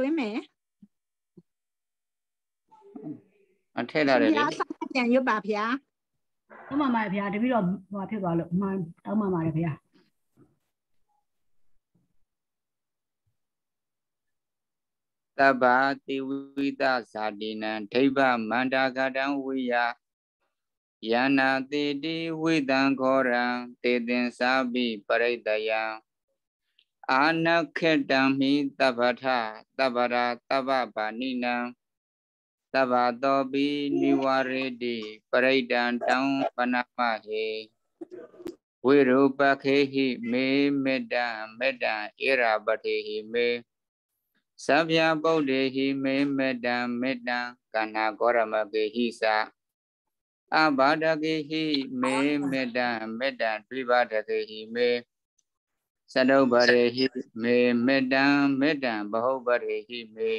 သွင်းမယ်အထည့်လာတယ်လေပြန်ရွတ်ပါဗျာတောင်းပါပါတယ်ဗျာတပည့်တော်ဟိုဖြစ်သွားလို့မှန်တောင်းပါပါတယ်ဗျာတဗ္ဗတိဝိသဇာတိနံဒိဗ္ဗမန္တာကတံဝိယယန္နာတိတိဝိတံခောရံတေတင်စာပိပရိတယံအာနခေတံမိတဗ္ဗထတဗ္ဗရာတဗ္ဗပါဏိနံတဗ္ဗတောပိနိဝရေတိပရိဒံတံပနမဟေဝိရူပခေဟိမေမေတ္တံမေတ္တံဣရာပတိဟိမေသဗ္ဗယပုဒ္ဒေဟိမေမေတ္တံမေတ္တံကန္နာဂောရမကေဟိသာအဘာဒကေဟိမေမေတ္တံမေတ္တံဒွိဘာဒကေဟိမေသတုပရိဟိမေမေတံမေတံဘဟုပရိဟိမေ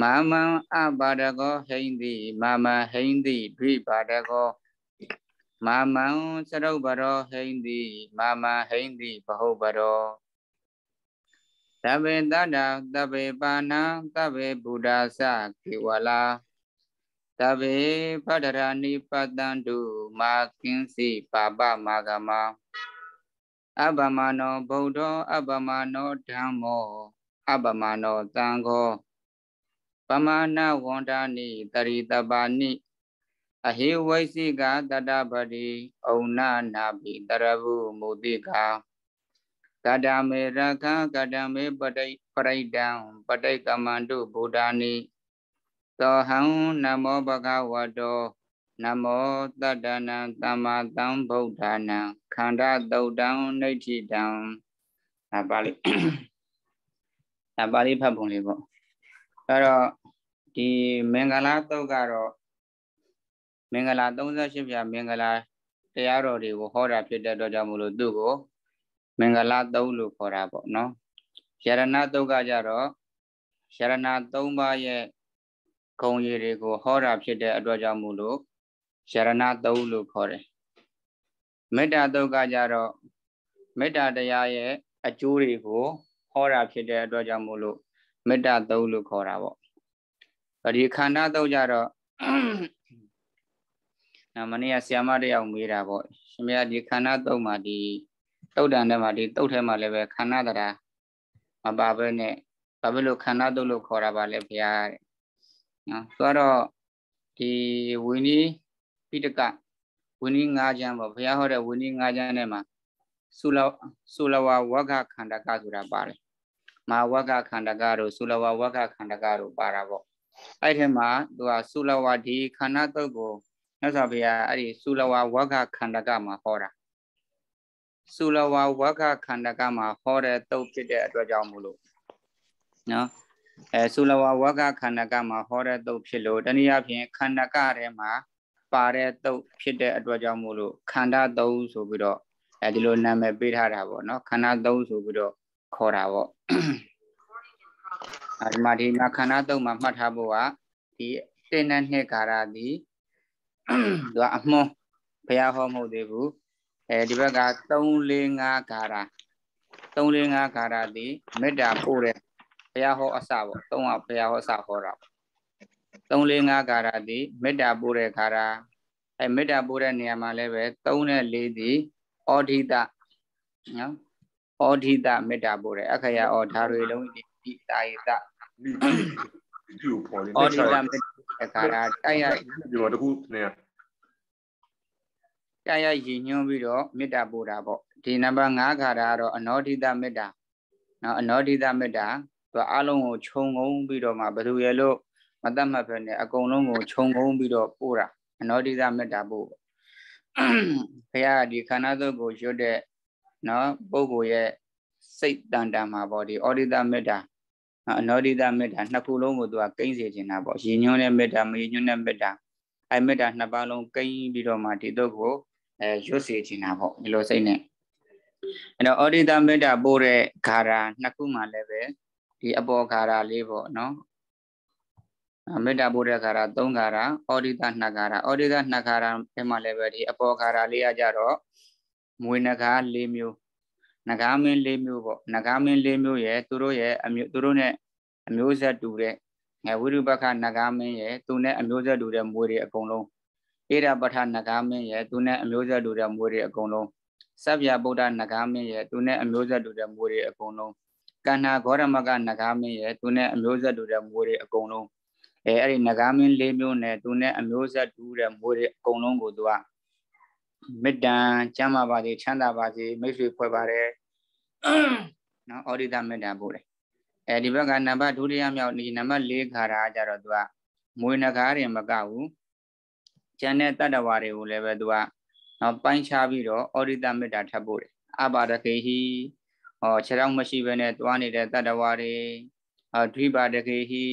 မာမံအပါဒကောဟိန္တိမာမဟိန္တိဒွိပါဒကောမာမံသရုပ်ပရောဟိန္တိမာမဟိန္တိဘဟုပရောသဗ္ဗေတတသဗ္ဗေပါဏံသဗ္ဗေဗုဒ္ဓသခေဝလာသဗ္ဗေဖဒရာနိပတန္တုမာကင်းစီပါပမာဂမံအပ္ပမနောဗုဒ္ဓောအပ္ပမနောဓမ္မော အပ္ပမနောသံဃောပမာဏဝန္ဒာနိတရိတပါဏိအဟိဝိသိကတတပတိဩနာနာပိတရဝုမုတိကတတမေရခကတမေပတိပရိဒံပတိကမန္တုဗုဒ္ဓာနိသောဟံနမောဘဂဝတောနမောတတ္တနံသမ္မာသမ္ဗုဒ္ဓနံခန္ဓာတုတ်တံနိဋ္ဌိတံဒါပါဠိဒါပါဠိဖတ်ပုံလေးပေါ့အဲ့တော့ဒီမင်္ဂလာတုတ်ကတော့မင်္ဂလာ38ပြမင်္ဂလာတရားတော်တွေကိုဟောတာဖြစ်တဲ့အတွက်ကြောင့်မလို့သူ့ကိုမင်္ဂလာတုတ်လို့ခေါ်တာပေါ့နော်ယရဏတုတ်ကကြတော့ယရဏ3ပါးရဲ့ဂုံရည်တွေကိုဟောတာဖြစ်တဲ့အတွက်ကြောင့်မလို့ရဏသုတ်လို့ခေါ်တယ်မေတ္တာသုတ်ကကြတော့မေတ္တာတရားရဲ့အကျိုးတွေကိုဟောတာဖြစ်တဲ့အတွက်ကြောင့်မို့လို့မေတ္တာသုတ်လို့ခေါ်တာပေါ့ဒီခန္ဓာသုတ်ကြတော့နာမနေ့ကဆရာမတယောက်မေးတာပေါ့ရှင်မရဒီခန္ဓာသုတ်မှာဒီတုတ်တန်ထဲမှာဒီတုတ်ထဲမှာလည်းပဲခန္ဓာတရားမပါဘဲနဲ့ဘာဖြစ်လို့ခန္ဓာသုတ်လို့ခေါ်တာပါလဲဘုရားတဲ့နော်ဆိုတော့ဒီဝိနည်းပိဋကဝိနည်း၅ချမ်းပေါ့ဘုရားဟောတဲ့ဝိနည်း၅ချမ်းထဲမှာသုလသုလဝဝကခန္ဓကဆိုတာပါတယ်မဟာဝကခန္ဓကတို့သုလဝဝကခန္ဓကတို့ပါတာပေါ့အဲ့ထဲမှာသူကသုလဝဒီခန္ဓာတုတ်ကိုမြတ်စွာဘုရားအဲ့ဒီသုလဝဝကခန္ဓကမှာဟောတာသုလဝဝကခန္ဓကမှာဟောတဲ့တုတ်ဖြစ်တဲ့အတွက်ကြောင့်မို့လို့နော်အဲသုလဝဝကခန္ဓကမှာဟောတဲ့တုတ်ဖြစ်လို့တနည်းအားဖြင့်ခန္ဓကထဲမှာပါတဲ့တုတ်ဖြစ်တဲ့အတွက်ကြောင့်မို့လို့ခန္ဓာ၃ဆိုပြီးတော့အဲဒီလိုနာမည်ပေးထားတာပေါ့နော်ခန္ဓာ၃ဆိုပြီးတော့ခေါ်တာပေါ့အဲဒီမှာဒီမှာခန္ဓာ၃မှာမှတ်ထားဖို့ကဒီတင်းနဲ့နှစ်ကာရသည်သူကအမွန်းဘုရားဟောမဟုတ်သေးဘူးအဲဒီဘက်က3 4 5ကာရ3 4 5ကာရသည်မေတ္တာပို့တဲ့ဘုရားဟောအစပေါ့၃ကဘုရားဟောအစဟောတာပေါ့345ခါရသည်မေတ္တာပို့တဲ့ခါရအဲမေတ္တာပို့တဲ့နေရာမှာလည်းပဲ3နဲ့4သည်ဩဒိတနော်ဩဒိတမေတ္တာပို့တယ်အခရာဩဓာရီလုံးဒီဒီတာယတဩဒိတမေတ္တာခါရတိုက်ရဒီမှာတခုနေရာကာယရည်ညွှန်းပြီးတော့မေတ္တာပို့တာပေါ့ဒီနံပါတ်5ခါတာကတော့အနောဒိတမေတ္တာနော်အနောဒိတမေတ္တာသူအလုံးကိုခြုံငုံပြီးတော့မှဘယ်သူရဲ့လို့မတတ်မှတ်ဖဲနဲ့အကုန်လုံးကိုခြုံငုံပြီးတော့ပို့တာအနောဒိသမေတ္တာပို့ဘုရားကဒီခန္ဓာသုတ်ကိုရွတ်တဲ့နော်ပုဂ္ဂိုလ်ရဲ့စိတ်တန်တန်မှာပေါ့ဒီအောဒိသမေတ္တာအနောဒိသမေတ္တာနှစ်ခုလုံးကိုသူကကိန်းစေခြင်းတာပေါ့ရည်ညွှန်းတဲ့မေတ္တာမရည်ညွှန်းတဲ့မေတ္တာအဲမေတ္တာနှစ်ပါးလုံးကိန်းပြီးတော့မှဒီသုတ်ကိုအဲရွတ်စေခြင်းတာပေါ့ဒီလိုစိတ်နဲ့အဲ့တော့အောဒိသမေတ္တာပို့တဲ့ဂါရာနှစ်ခုမှလည်းပဲဒီအပေါ်ဂါရာလေးပေါ့နော်မေတ္တာဘုဒ္ဓခါရ3ခါရအောဒိတ2ခါရအောဒိတ2ခါရထဲမှာလည်းပဲဒီအပေါ်ခါရလေးရကြတော့မွေနဂါ၄မျိုးနဂါမင်း၄မျိုးပေါ့နဂါမင်း၄မျိုးရဲ့သူတို့ရဲ့အမျိုးသူတို့နဲ့အမျိုးဆက်တူတဲ့ဝိရုပခနဂါမင်းရဲ့သူနဲ့အမျိုးဆက်တူတဲ့မွေတွေအကုန်လုံးအေရပထနဂါမင်းရဲ့သူနဲ့အမျိုးဆက်တူတဲ့မွေတွေအကုန်လုံးစဗျာဗုဒ္ဓနဂါမင်းရဲ့သူနဲ့အမျိုးဆက်တူတဲ့မွေတွေအကုန်လုံးကန္နာဂေါရမကနဂါမင်းရဲ့သူနဲ့အမျိုးဆက်တူတဲ့မွေတွေအကုန်လုံးအဲအဲ့ဒီနဂါမင်း၄မျိုးနဲ့သူနဲ့အမျိုးဆက်တူတဲ့မွေတွေအကုန်လုံးကိုသူကမေတ္တာကျမ်းမာပါစေချမ်းသာပါစေမိတ်ဆွေဖွဲ့ပါတယ်နော်အောဒိတမေတ္တာပို့တယ်အဲဒီဘက်ကနံပါတ်ဒုတိယမြောက်ဒီနံပါတ်၄ခါတာကြတော့သူကမွေနဂါရင် မကဘူးကျန်တဲ့တတ္တဝါတွေကိုလည်းပဲသူကနော်ပိုင်းခြားပြီးတော့အောဒိတမေတ္တာထပ်ပို့တယ်အပါဒကေဟိဟောခြေထောက်မရှိဘဲနဲ့တွားနေတဲ့တတ္တဝါတွေဟောဒွိပါဒကေဟိ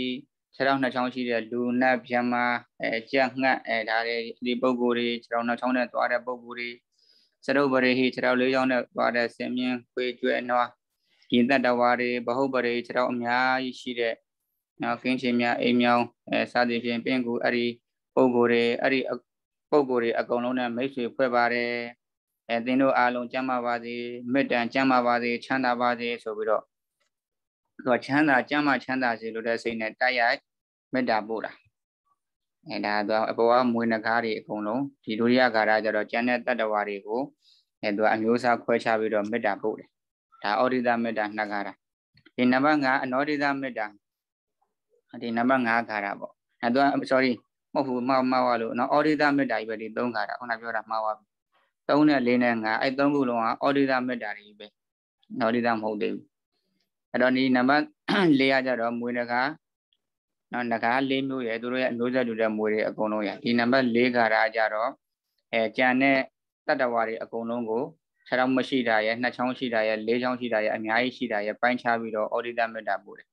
6တောင်း2ချောင်းရှိတဲ့လူနတ်ဗျမအဲကြက်ငှက်အဲဒါတွေဒီပုံကိုယ်တွေ6တောင်း2ချောင်းနဲ့သွားတဲ့ပုံကိုယ်တွေစရုပ်ပရိဟိ6တောင်း4ချောင်းနဲ့သွားတဲ့စင်မြင်းခွေကျွဲနွားရင်သက်တဝါတွေဘဟုပရိ6တောင်းအများကြီးရှိတဲ့နော်ကင်းချင်းများအိမ်မြောင်အဲစသည်ဖြင့်ပင့်ကူအဲ့ဒီပုံကိုယ်တွေအဲ့ဒီပုံကိုယ်တွေအကုန်လုံးနဲ့မိတ်ဆွေဖွဲ့ပါတယ်အဲသင်တို့အားလုံးကျမ်းပါပါစေမေတ္တာကျမ်းပါပါစေချမ်းသာပါစေဆိုပြီးတော့သူကချမ်းသာကြမ်းမှချမ်းသာစေလိုတဲ့စိတ်နဲ့တိုက်ရိုက်မေတ္တာပို့တာအဲဒါသူအပေါ်ကမွေးနှကားတွေအကုန်လုံးဒီဒုတိယဂါရကျတော့ကျန်တဲ့တတ္တဝါတွေကိုအဲသူကအမျိုးအစားခွဲခြားပြီးတော့မေတ္တာပို့တယ်ဒါဩဒိတမေတ္တာနှစ်ဂါရဒီနံပါတ်5အနောဒိတမေတ္တာဒီနံပါတ်5ဂါရပေါ့အဲသူက sorry မဟုတ်ဘူးမောက်မောက်ရလို့နော်ဩဒိတမေတ္တာကြီးပဲဒီ3ဂါရခုနပြောတာမှားပါဘူး3နဲ့4နဲ့5အဲ3ခုလုံးကဩဒိတမေတ္တာကြီးပဲနော်ဒိတမဟုတ်သေးဘူးအဲ့တော့ဒီနံပါတ်၄ကကြတော့မွေတကားနော်တကား၄မျိုးရယ်သူတို့ရဲ့အလို့ဆက်တူတဲ့မွေတွေအကုန်လုံးရဒီနံပါတ်၄ကရာကြတော့အဲကြံတဲ့တတ္တဝါတွေအကုန်လုံးကိုခြေထောက်မရှိတာရယ်နှစ်ချောင်းရှိတာရယ်လေးချောင်းရှိတာရယ်အများကြီးရှိတာရယ်ပိုင်းခြားပြီးတော့ဩဒိတမေတ္တာပို့တယ်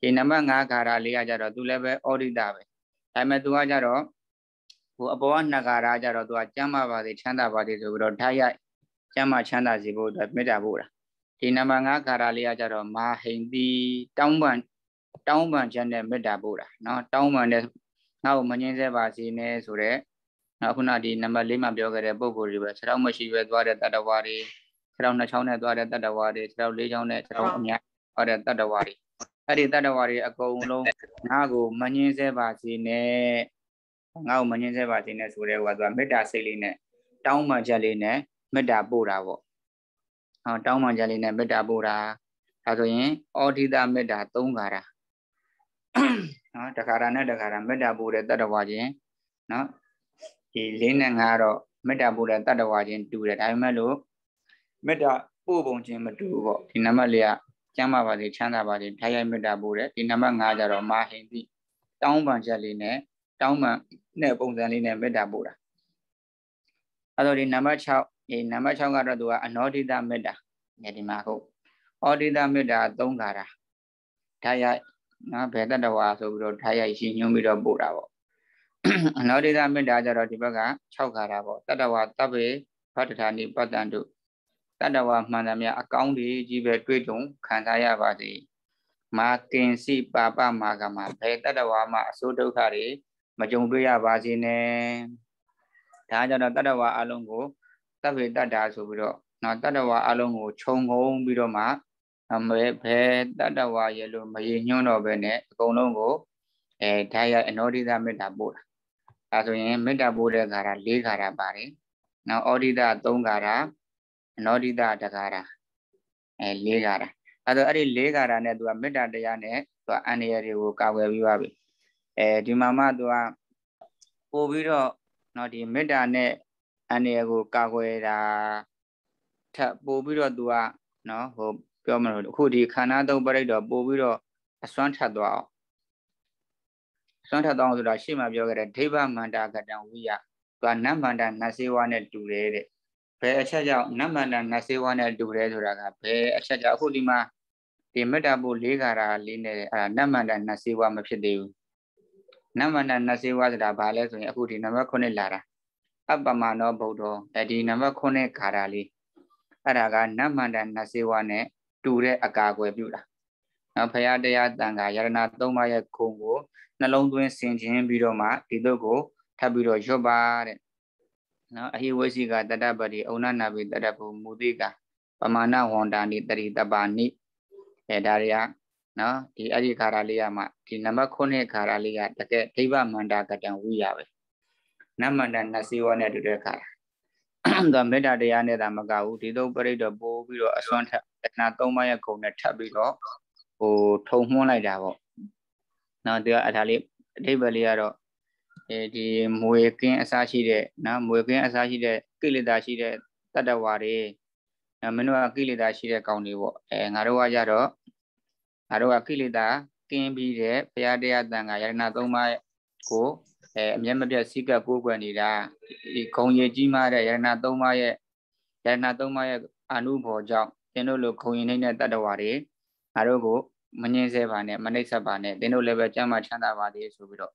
ဒီနံပါတ်၅ဂါရလေးကကြတော့သူလည်းပဲဩဒိတပဲဒါပေမဲ့သူကကြတော့ဟိုအပေါ်ကနှစ်ဂါရကြတော့သူကကျမ်းမာပါစေချမ်းသာပါစေဆိုပြီးတော့ဓာတ်ရိုက်ကျမ်းမာချမ်းသာစေဖို့အတွက်မေတ္တာပို့တာဒီနံပါတ်5ကာရလေးကကြတော့မာဟိန်တိတောင်းပန်တောင်းပန်ချက်နဲ့မေတ္တာပို့တာเนาะတောင်းပန်တဲ့ငါ့ကိုမငြင်းဆဲပါစေနဲ့ဆိုတော့နောက်ခုနဒီနံပါတ်၄မှာပြောခဲ့တဲ့ပုံကိုယ်တွေပဲခြေထောက်မရှိပဲသွားတဲ့တတ္တဝါတွေခြေထောက်နှစ်ချောင်းနဲ့သွားတဲ့တတ္တဝါတွေခြေထောက်၄ချောင်းနဲ့ခြေထောက်အများသွားတဲ့တတ္တဝါတွေအဲ့ဒီတတ္တဝါတွေအကုန်လုံးငါ့ကိုမငြင်းဆဲပါစေနဲ့ငါ့ကိုမငြင်းဆဲပါစေနဲ့ဆိုတဲ့ဟိုကသူကမေတ္တာစိတ်လေးနဲ့တောင်းပန်ချက်လေးနဲ့မေတ္တာပို့တာပေါ့တောင်းပန်ကြလေးနဲ့မေတ္တာပို့တာဒါဆိုရင်ဩဒိတမေတ္တာ၃ခါတာနော်တခါတာနဲ့တခါတာမေတ္တာပို့တဲ့တတ္တဝါချင်းနော်ဒီ၄နဲ့၅တော့မေတ္တာပို့တဲ့တတ္တဝါချင်းတူတယ်ဒါပေမဲ့လို့မေတ္တာပို့ပုံချင်းမတူဘူးပေါ့ဒီနံပါတ်လေးကကျမ်းမာပါစေချမ်းသာပါစေထိုင်ရိုက်မေတ္တာပို့တယ်ဒီနံပါတ်5ကျတော့မာဟင်တိတောင်းပန်ချက်လေးနဲ့တောင်းပန်နဲ့ပုံစံလေးနဲ့မေတ္တာပို့တာအဲတော့ဒီနံပါတ်အေးနံပါတ်6ကတော့သူကအနောဒိတမေတ္တာငယ်ဒီမှာဟုတ်ဩဒိတမေတ္တာ3ခါတာဓာရိုက်နော်ဘယ်တတဝါဆိုပြီးတော့ဓာရိုက်ရှင်ညွှန်းပြီးတော့ပို့တာပေါ့အနောဒိတမေတ္တာကြတော့ဒီဘက်က6ခါတာပေါ့တတဝါတပ္ပေဘတ္တဌာနိပတ္တန်တုတတဝါမှန်သမျှအကောင်းကြီးကြီးပဲတွေ့ကြုံခံစားရပါစေမာကင်စီပါပမာကမှာဘယ်တတဝါမှာအစိုးဒုက္ခတွေမကြုံတွေ့ရပါစေနဲ့ဒါကြောင့်တော့တတဝါအလုံးကိုသဗ္ဗေတ္တာဆိုပြီးတော့နော်တတ္တဝါအလုံးကိုခြုံငုံပြီးတော့မှဘယ်ဘယ်တတ္တဝါရဲ့လို့မရေညွှန်းတော့ပဲနဲ့အကုန်လုံးကိုအဲဓာယအနောဒိသမေတ္တာပို့တာအဲဆိုရင်မေတ္တာပို့တဲ့ခါရ၄ခါရပါတယ်နော်အောဒိသ၃ခါရအနောဒိသတခါရအဲ၄ခါရအဲဆိုအဲ့ဒီ၄ခါရနဲ့သူကမေတ္တာတရားနဲ့သူကအန္တရာယ်တွေကိုကာကွယ်ပြီးပါပြီအဲဒီမှာမှသူကပို့ပြီးတော့နော်ဒီမေတ္တာနဲ့အန္တရာယ်ကိုကာကွယ်တာထပ်ပို့ပြီးတော့သူကနော်ဟိုပြောမလို့အခုဒီခန္ဓာသုံးပရိတ်တော့ပို့ပြီးတော့အစွမ်းထပ်သွားအောင်စွမ်းထပ်သွားအောင်ဆိုတာရှေ့မှာပြောခဲ့တဲ့ဒိဗ္ဗမန္တကတံဝိယသူကနတ်မန္တနတ်စေဝါနဲ့တူတယ်တဲ့ဘယ်အချက်ကြောင့်နတ်မန္တနတ်စေဝါနဲ့တူတယ်ဆိုတာကဘယ်အချက်ကြောင့်အခုဒီမှာဒီမေတ္တာပို့လေးခါတာလေးနဲ့အဲ့ဒါနတ်မန္တနတ်စေဝါမဖြစ်သေးဘူးနတ်မန္တနတ်စေဝါဆိုတာဘာလဲဆိုရင်အခုဒီနံပါတ်9လာတာအပမနောဗုဒ္ဓောအဲဒီနံပါတ်9ခါတာလေးအဲ့ဒါကနမန္တနစေဝနဲ့တူတဲ့အကာအကွယ်ပြုတာနော်ဖရာတရားတန်ခါယရဏ၃ပါးရဲ့ခုံကိုနှလုံးသွင်းဆင်ခြင်ပြီးတော့မှဒီတို့ကိုထပ်ပြီးတော့ရွတ်ပါတဲ့နော်အဟိဝိသိကတတပတိဩနနာပိတတပုမူတိက ပမာဏဝန္တာနိတတိတပါနိအဲဒါတွေကနော်ဒီအဲ့ဒီခါရလေးရမှာဒီနံပါတ်9ခါရလေးကတကယ်ဒိဗ္ဗမန္တာကတံဝိရပဲနမန္တနတ်စေဝနဲ့တူတဲ့ခါသူမေတ္တာတရားနဲ့သာမကဘူးဒီသုံးပရိတ်တော့ပို့ပြီးတော့အစွမ်းထက်တဏှာ၃ပါးရဲ့ဂုဏ်နဲ့ထပ်ပြီးတော့ဟိုထုံမှွန်းလိုက်တာပေါ့နော်ဒီကအထာလေးအထိပ္ပယ်လေးကတော့အဲဒီမွေကင်းအစားရှိတဲ့နော်မွေကင်းအစားရှိတဲ့ကိလေသာရှိတဲ့တတ္တဝါတွေနော်မင်းတို့ကကိလေသာရှိတဲ့ကောင်တွေပေါ့အဲငါတို့ကကြတော့ငါတို့ကကိလေသာကင်းပြီးတဲ့ဘုရားတရားတန်ခါယရဏ၃ပါးကိုအဲအမျက်မပြတ်စိကပ်ကိုးကွယ်နေတာဒီဂုံရင်ကြီးမားတဲ့ယရဏသုံးပါးရဲ့ယရဏသုံးပါးရဲ့အာနုဘော်ကြောင့်သင်တို့လိုခုံရင်နေတဲ့တတ္တဝါတွေငါတို့ကိုမငင်းဆဲပါနဲ့မနှိပ်စက်ပါနဲ့သင်တို့လည်းပဲကြမ်းမှချမ်းသာပါသေးဆိုပြီးတော့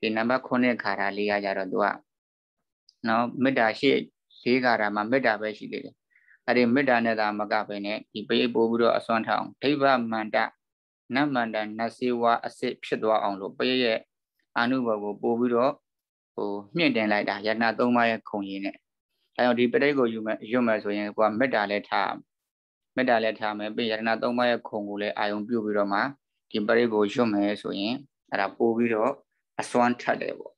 ဒီနံပါတ်9ခါရာလေးကကြတော့သူကနော်မေတ္တာရှိ၄ခါရာမှာမေတ္တာပဲရှိသေးတယ်အဲ့ဒီမေတ္တာနဲ့သာမကပဲနဲ့ဒီပိတ်ပို့ပြီးတော့အစွမ်းထအောင်ဒိဗ္ဗမန္တနတ်မန္တနတ်စေဝါအစစ်ဖြစ်သွားအောင်လို့ပိရဲ့အာနုဘောကိုပို့ပြီးတော့ဟိုမြင့်တင်လိုက်တာယတနာ၃ပါးရဲ့ခုံရင်းနဲ့ဒါကြောင့်ဒီပဋိကိုယူမယ်ယူမယ်ဆိုရင်ကိုကမေတ္တာလည်းထားမေတ္တာလည်းထားမယ်ပြီးယတနာ၃ပါးရဲ့ခုံကိုလည်းအာယုံပြုပြီးတော့မှဒီပဋိကိုယူမယ်ဆိုရင်အဲ့ဒါပို့ပြီးတော့အစွမ်းထက်တယ်ပေါ့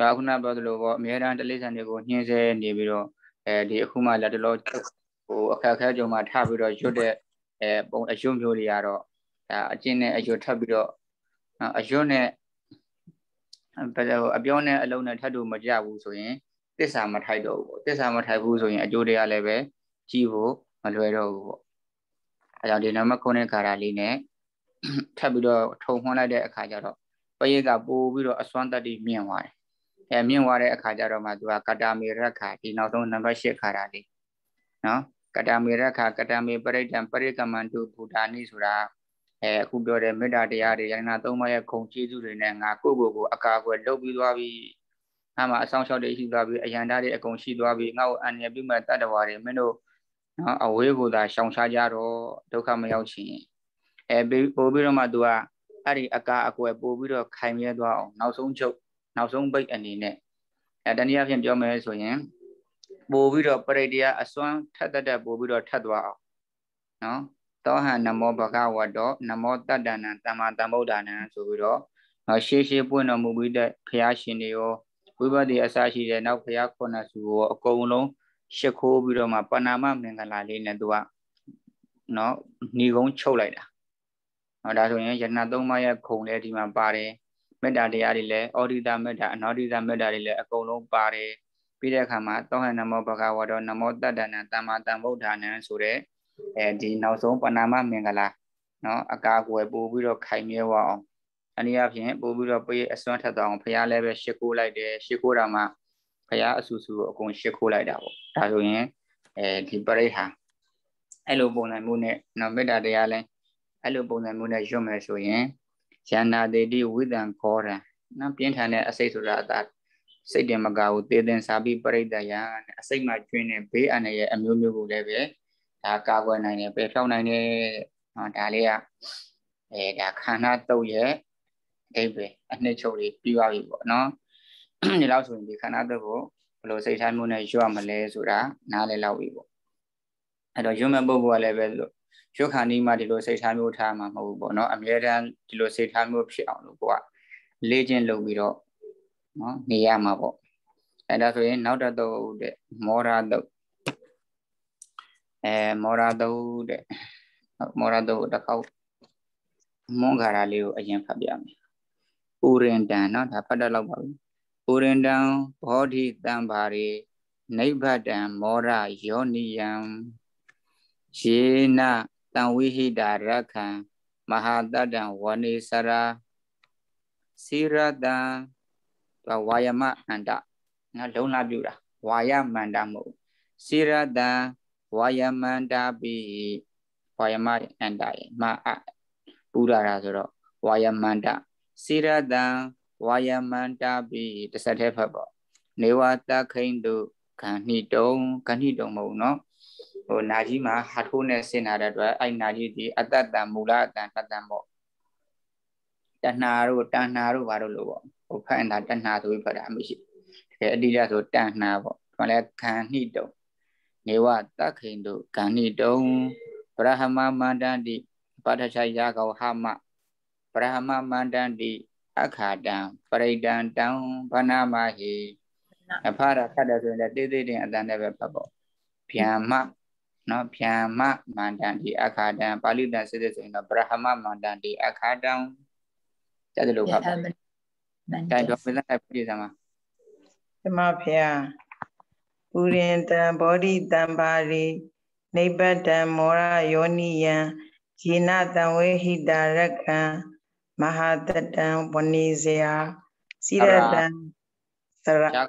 ဒါခုနပြောသလိုပေါ့အများအားတလေးဆန်တွေကိုညှင်းဆဲနေပြီးတော့အဲဒီအခုမှလက်တလောဟိုအခက်အခဲကြုံမှာထပြီးတော့ရွတ်တဲ့အဲပုံအယွတ်မျိုးတွေကတော့ဒါအကျင့်နဲ့အယွတ်ထပ်ပြီးတော့အယွတ်နဲ့အပြောနဲ့အလုံးနဲ့ထပ်တူမကြဘူးဆိုရင်တစ္ဆာမထိုက်တော့ဘူးပေါ့တစ္ဆာမထိုက်ဘူးဆိုရင်အကျိုးတရားလည်းပဲကြည့်ဖို့မလွယ်တော့ဘူးပေါ့အဲကြောင့်ဒီနံပါတ်9နဲ့ကာရာလေးနဲ့ထပ်ပြီးတော့ထုံခွန်းလိုက်တဲ့အခါကျတော့ပရိကပိုးပြီးတော့အစွမ်းတက်တိမြင့်သွားတယ်အဲမြင့်သွားတဲ့အခါကျတော့မှသူကကတာမေရခါဒီနောက်ဆုံးနံပါတ်8ခါတာလေးနော်ကတာမေရခါကတာမေပရိဒံပရိကမန္တုဘူတာနိဆိုတာအဲအခုပြောတဲ့မေတ္တာတရားတွေယန္နာသုံးပါးရဲ့ဂုဏ်ကျေးဇူးတွေနဲ့ငါကိုယ့်ကိုယ်ကိုအကာအကွယ်လုပ်ပြီးသွားပြီငါမှာအဆောင်ရှောက်တွေရှိသွားပြီအယန္တာတွေအကုန်ရှိသွားပြီငါ့ကိုအန္တရာယ်ပြုမဲ့တတ္တဝါတွေမင်းတို့နော်အဝေးကိုသာရှောင်ရှားကြတော့ဒုက္ခမရောက်ချင်အဲပို့ပြီးတော့မှ तू ကအဲ့ဒီအကာအကွယ်ပို့ပြီးတော့ခိုင်မြဲသွားအောင် နောက်ဆုံးချုပ်နောက်ဆုံးပိတ်အနေနဲ့အဲတနည်းအားဖြင့်ပြောမယ်ဆိုရင်ပို့ပြီးတော့ပရိတ်တရားအစွမ်းထက်တက်တက်ပို့ပြီးတော့ထက်သွားအောင်နော်တောဟံနမောဘဂဝတောနမောတတ္တနံသမ္မာသမ္ဗုဒ္ဓနံဆိုပြီးတော့ရှေးရှေးပွင့်တော်မူပြီးတဲ့ဘုရားရှင်တွေရောဝိပဿနာအစရှိတဲ့နောက်ဘုရားခုနှစ်ဆူရောအကုန်လုံးရှ िख ိုးပြီးတော့မှပဏာမမင်္ဂလာလေးနဲ့သူကနော်ဏီကုန်းချုပ်လိုက်တာဟောဒါဆိုရင်ယန္နာသုံးပါးရဲ့ခုံလေးဒီမှာပါတယ်မေတ္တာတရားတွေလည်းအောဒိတာမေတ္တာအနောဒိတာမေတ္တာတွေလည်းအကုန်လုံးပါတယ်ပြီးတဲ့အခါမှာသောဟနမောဘဂဝါတော်နမောတတ္တနံတမ္မာတံဗုဒ္ဓနံဆိုတဲ့အဲဒီနောက်ဆုံးပဏာမမင်္ဂလာနော်အကာအကွယ်ပို့ပြီးတော့ခိုင်မြဲဝအောင်အနည်းအားဖြင့်ပို့ပြီးတော့ပေးအစွမ်းထက်တော့ဘုရားလည်းပဲရှ िख ိုးလိုက်တယ်ရှ िख ိုးတာမှဘုရားအဆူဆူကိုအကုန်ရှ िख ိုးလိုက်တာပေါ့ဒါဆိုရင်အဲဒီပရိဟာအဲ့လိုပုံစံမျိုးနဲ့နော်မေတ္တာတရားလဲအဲ့လိုပုံစံမျိုးနဲ့ရွတ်မယ်ဆိုရင်ယန္နာတေတိဝိသံခောရံနော်ပြင်းထန်တဲ့အစိတ်ဆိုတာအသာစိတ်တင်မကဘူးတေတင်စာပြီးပရိဒယံအစိတ်မှကျွင်းတဲ့ဘေးအန္တရာယ်အမျိုးမျိုးကိုလည်းပဲဒါကာကွယ်နိုင်တယ်ပယ်ဖြောင်းနိုင်တယ်နော်ဒါလေးကအဲဒါခန္ဓာတုတ်ရဲ့အဓိပ္ပာယ်အနှစ်ချုပ်လေးပြီးသွားပြီပေါ့နော်ဒီလောက်ဆိုရင်ဒီခန္ဓာတုတ်ကိုဘယ်လိုစိတ်ထားမှုနဲ့ရွတ်မလဲဆိုတာနားလည်လောက်ပြီပေါ့အဲ့တော့ရွတ်မဲ့ပုဂ္ဂိုလ်ကလည်းပဲလို့ရွတ်ခန္ဒီမှာဒီလိုစိတ်ထားမျိုးထားမှာမဟုတ်ဘူးပေါ့နော်အမြဲတမ်းဒီလိုစိတ်ထားမျိုးဖြစ်အောင်လို့ကိုကလေ့ကျင့်လုပ်ပြီးတော့နော်နေရမှာပေါ့အဲ့ဒါဆိုရင်နောက်တစ်တုတ်တဲ့မောရတုတ်အဲမောရာတုတ်တဲ့မောရာတုတ်တစ်ခေါက်မွန်ခါရာလေးကိုအရင်ဖတ်ပြမယ်ဥရင်တန်เนาะဒါဖတ်တော့လောက်ပါဘူးဥရင်တံဘောဓိတံပါရိနိဗ္ဗတံမောရယောနိယံယေနတံဝိဟိတာရခံမဟာတတံဝနေစရာစိရတံဝါယမအန္တငါလုံးလာပြူတာဝါယမန္တမဟုတ်စိရတံဝါယမန္တာပိဝါယမအန္တယမအပူလာတာဆိုတော့ဝါယမန္တစိရတံဝါယမန္တာပိတစ်ဆက်တည်းဖတ်ပေါ့နေဝတခိန်တုခန္တိတုံခန္တိတုံမဟုတ်နော်ဟိုနာကြီးမှာဟာထိုးနဲ့ဆင်လာတဲ့အတွက်အဲ့နာကြီးဒီအတ္တတံမူလအတ္တတတံပေါ့တဏှာတို့တဏှာတို့ဘာလို့လို့ပေါ့ဟိုဖတ်ရင်ဒါတဏှာဆိုပြီးဖတ်တာမရှိတကယ်အတိအကျဆိုတဏှာပေါ့ဒီမှာလဲခန္တိတုံနေဝတခိန်တုဂန္ဓိတုံဗြဟ္မမန္တန္တိပါဋ္ဌာယကောဟမဗြဟ္မမန္တန္တိအခါတံပရိဒံတံဘနာမဟိအဖရခတ်တယ်ဆိုရင်တိတိတင်အတန်နဲ့ပဲဖတ်ပေါ့ဗျာမနော်ဗျာမမန္တန်ဒီအခါတံပါဠိတန်စစ်စစ်ဆိုရင်တော့ဗြဟ္မမန္တန်ဒီအခါတံတဲ့လိုဖတ်ပါတိုင်တော်ပြန်လိုက်ပြည်စမ်းပါဓမ္မဖျားပူရင်တံဘောဓိတံပါရိနိဗ္ဗတံမောရယောနိယံဇေနတံဝေဟိတာရကံမဟာတတံဝနေဇယစိရတံသရသရာ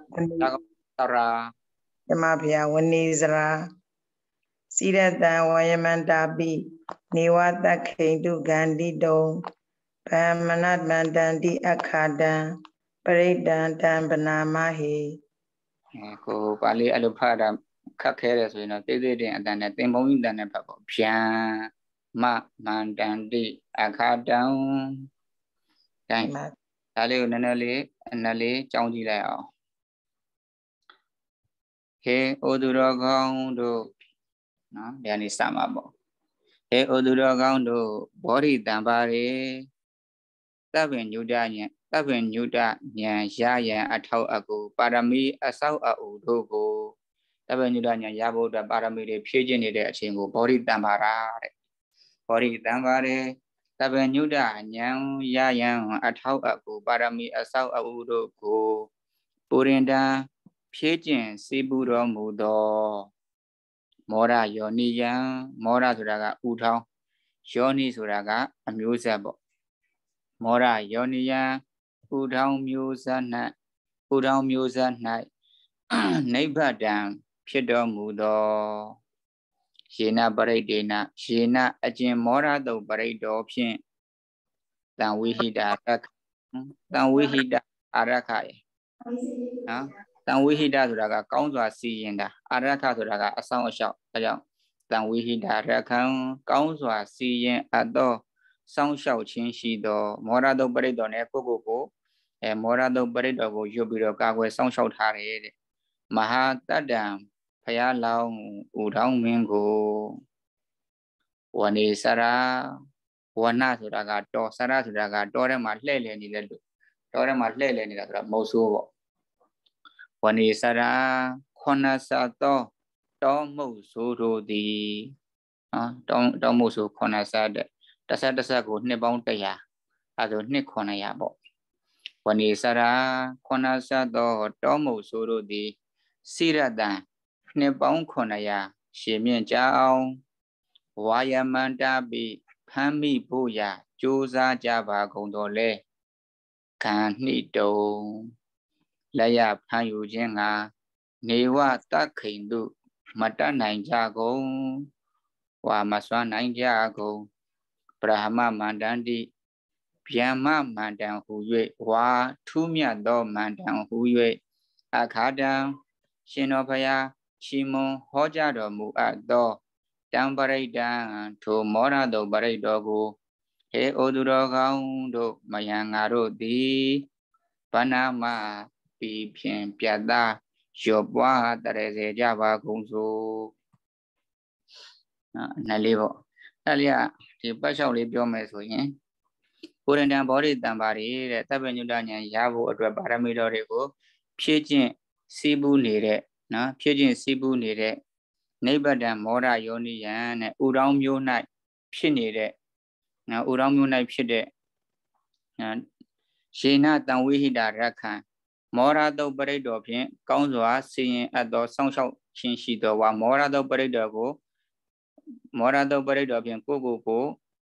ဓမ္မဖရာဝနေဇရာစိရတံဝယမန္တာပိနေဝတခိန္တုဂန္တိတုံဗမ္မနတမန္တန္တိအခါတံပရိတံတံပနာမဟိကိုပါဠိအဲ့လိုဖတ်တာခက်ခဲတယ်ဆိုရင်တော့သိသိတင်အတန်နဲ့သင်္ဘုံဤတန်နဲ့ဖတ်ပေါ့ဗျံမမန္တန်တိအခါတံတိုင်းဒါလေးကိုနည်းနည်းလေးအနည်းလေးကြောင်းကြည့်လိုက်အောင်ဟေဩသူတော်ကောင်းတို့နော်ဒီနေ့စမှာပေါ့ဟေဩသူတော်ကောင်းတို့ဘောဓိတံပါရေသဗ္ဗညုတဉ္သဗ္ဗညုတဉာဏ်ရရန်အထောက်အကူပါရမီအစောက်အူတို့ကိုသဗ္ဗညုတဉာဏ်ရဖို့အတွက်ပါရမီတွေဖြည့်ကျင့်နေတဲ့အချိန်ကိုဘောဓိတံပါရတဲ့ဘောဓိတံပါရသဗ္ဗညုတဉာဏ်ရရန်အထောက်အကူပါရမီအစောက်အူတို့ကိုပူရင်တံဖြည့်ကျင့်စေပူတော်မူသောမောရယောနိယံမောရဆိုတာကဥထောင်းယောနိဆိုတာက အမျိုးဆက်ပေါ့မောရယောနိယံပူထောင်မျိုးဆက်၌ပူထောင်မျိုးဆက်၌နိဗ္ဗတံဖြစ်တော်မူသော ရေနပရိဒေနရေနအကျင်မောရတုပရိတော်ဖြင့်တံဝိဟိတာရခတံဝိဟိတာအာရခရေနော်တံဝိဟိတာဆိုတာကကောင်းစွာစီရင်တာအာရခဆိုတာကအဆောင်အလျှောက်အဲကြောင့်တံဝိဟိတာရခံကောင်းစွာစီရင်အပ်သောစောင့်ရှောက်ခြင်းရှိသော မောရတုပရိတ်တော်နဲ့ကိုကိုကိုအဲမောရတုပရိတ်တော်ကိုရွတ်ပြီးတော့ကာကွယ်စောင့်ရှောက်ထားတယ်တဲ့မဟာတတ္တံဖရာလောင်းဦးထောင်းမင်းကိုဝနေစရာဝနာဆိုတာက တော်စရာဆိုတာကတော်ထဲမှာလှည့်လည်နေတဲ့လူတော်ထဲမှာလှည့်လည်နေတာဆိုတာမဟုတ်ဆိုးပေါ့ဝနေစရာခွန်စသော တောမှုဆိုးတို့သည်နော်တောတောမှုဆိုခွန်စတဲ့တစ်ဆက်တစ်ဆက်ကိုနှစ်ပေါင်း100အဲဆိုနှစ်900ပေါ့ဝဏီစရာခဏစသောတောမုတ်ဆိုတို့သည်စိရတံနှစ်ပေါင်း900ရှင်မြင့်ကြအောင်ဝါယမန္တပိဖမ်းမိဖို့ရာကြိုးစားကြပါကုန်တော်လဲခံနှိတုံလက်ရဖမ်းယူခြင်းကနေဝတတ်ခိန်တို့မတတ်နိုင်ကြကုန်ဝါမစွမ်းနိုင်ကြကုန်ဗြဟ္မမန္တန်တိဗျမ္မမန္တန်ဟူ၍ဝါထူးမြတ်သောမန္တန်ဟူ၍အခါတံရှင်တော်ဖရာရှင်မွန်ဟောကြားတော်မူအပ်သောတံပရိဒံထိုမောရတုပရိတော်ကိုဟေဩသူတော်ကောင်းတို့မယံငါတို့သည်ဗနာမပြီဖြင့်ပြတ်သားရောပွားတရေစေကြပါကုန်စို့အဲလေးပေါ့အဲ့လေးကဒီပတ်လျှောက်လေးပြောမယ်ဆိုရင်ကိုရန္တန်ဘောဓိတံပါရီတဲ့သဗ္ဗညုတဉာဏ်ရဖို့အတွက်ပါရမီတော်တွေကို ဖြည့်ကျင့်စီးပူးနေတဲ့နော်ဖြည့်ကျင့်စီးပူးနေတဲ့နိဗ္ဗတံမောဒယောနိယံနဲ့ဥတောင်းမျိုး၌ဖြစ်နေတဲ့နော်ဥတောင်းမျိုး၌ဖြစ်တဲ့ရေနတံဝိဟိတာရခံမောရတုတ်ပရိတ်တော်ဖြင့်ကောင်းစွာစီရင်အပ်သောစောင့်ရှောက်ခြင်းရှိတော်ဝါမောရတုတ်ပရိတ်တော်ကိုမောရတုပရိတော်ဖြင့်ကိုကိုကို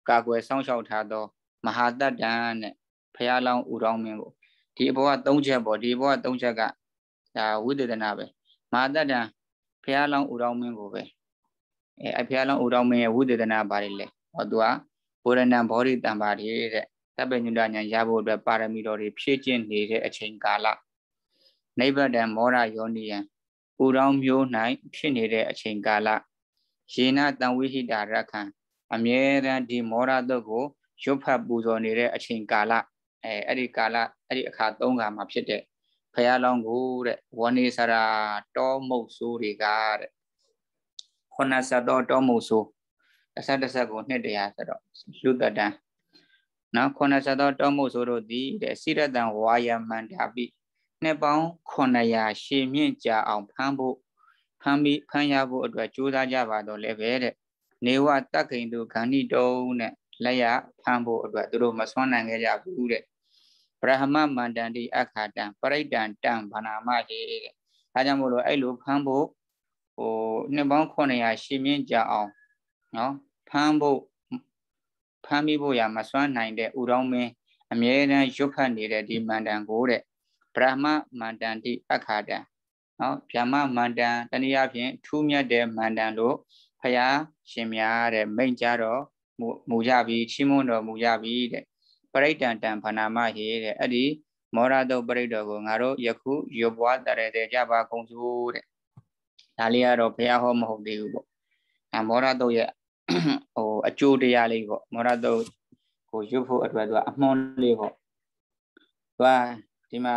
ကာကွယ်စောင့်ရှောက်ထားသောမဟာတတ္တန်နဲ့ဖရာလောင်းဥတော်မင်းကိုဒီအဘောက၃ချက်ပေါ့ဒီအဘောက၃ချက်ကဒါဝိသေသနာပဲမဟာတတ္တန်ဖရာလောင်းဥတော်မင်းကိုပဲအဲအဖရာလောင်းဥတော်မင်းရဲ့ဝိသေသနာဘာတွေလဲဟောသူကဘောရဏံဘောရိတံပါတိတဲ့တပ်ပညုတညာရဖို့အတွက်ပါရမီတော်တွေဖြည့်ကျင့်နေတဲ့အချိန်ကာလနိဗ္ဗာန်မောရယောနိယံဥတော်မျိုး၌ဖြစ်နေတဲ့အချိန်ကာလရေနတံဝိဟိတာရခံအမြဲတမ်းဒီမောရတုတ်ကိုရွတ်ဖတ်ပူဇော်နေတဲ့အချိန်ကာလအဲအဲ့ဒီကာလအဲ့ဒီအခါ၃ခါမှာဖြစ်တဲ့ဖရာလောင်းကိုတဲ့ဝဏိစရာတောမုတ်ဆိုးတွေကတဲ့ခုနဆတ်တော်တောမုတ်ဆိုးအဆက်တစ်ဆက်ကိုနှစ်တရာဆိုတော့လူတတန်နော်ခုနဆတ်တော်တောမုတ်ဆိုးတို့သည်တဲ့စိရတံဝါယမန္တာပိနှစ်ပေါင်း900ရှည်မြင့်ကြာအောင်ဖမ်းဖို့ဖမ်းပြီးဖမ်းရဖို့အတွက်ကြိုးစားကြပါတော့လည်းပဲတဲ့နေဝတက္ကိန်တို့ခန္တီတုံးနဲ့လက်ရဖမ်းဖို့အတွက်သူတို့မစွန့်နိုင်ခဲ့ကြဘူးတဲ့ဗြဟ္မမန္တန်တိအခါတံပရိတန်တံဘာနာမဟေတဲ့ဒါကြောင့်မို့လို့အဲ့လိုဖမ်းဖို့ဟိုနှစ်ပေါင်း900ရှင်မြင့်ကြအောင်နော်ဖမ်းဖို့ဖမ်းမိဖို့ရမစွမ်းနိုင်တဲ့ဥတော်မင်းအမြဲတမ်းရွတ်ဖတ်နေတဲ့ဒီမန္တန်ကိုတဲ့ဗြဟ္မမန္တန်တိအခါတံနော်ဗျာမမန္တန်တနည်းအားဖြင့်ထူးမြတ်တဲ့မန္တန်လို့ဖရာရှင်များတဲ့မိန့်ကြတော့မူကြပြီးချီးမွမ်းတော်မူကြပြီးတဲ့ပရိတန်တန်ဖနာမဟေတဲ့အဲ့ဒီမောရတုပရိတော်ကိုငါတို့ယခုရွပွားတရတဲ့ကြပါကုန်စုတဲ့ဒါလေးကတော့ဘုရားဟောမဟုတ်သေးဘူးပေါ့အဲမောရတုရဲ့ဟိုအကျိုးတရားလေးပေါ့မောရတုကိုရွဖို့အတွက်သူကအမှွန်လေးပေါ့သူကဒီမှာ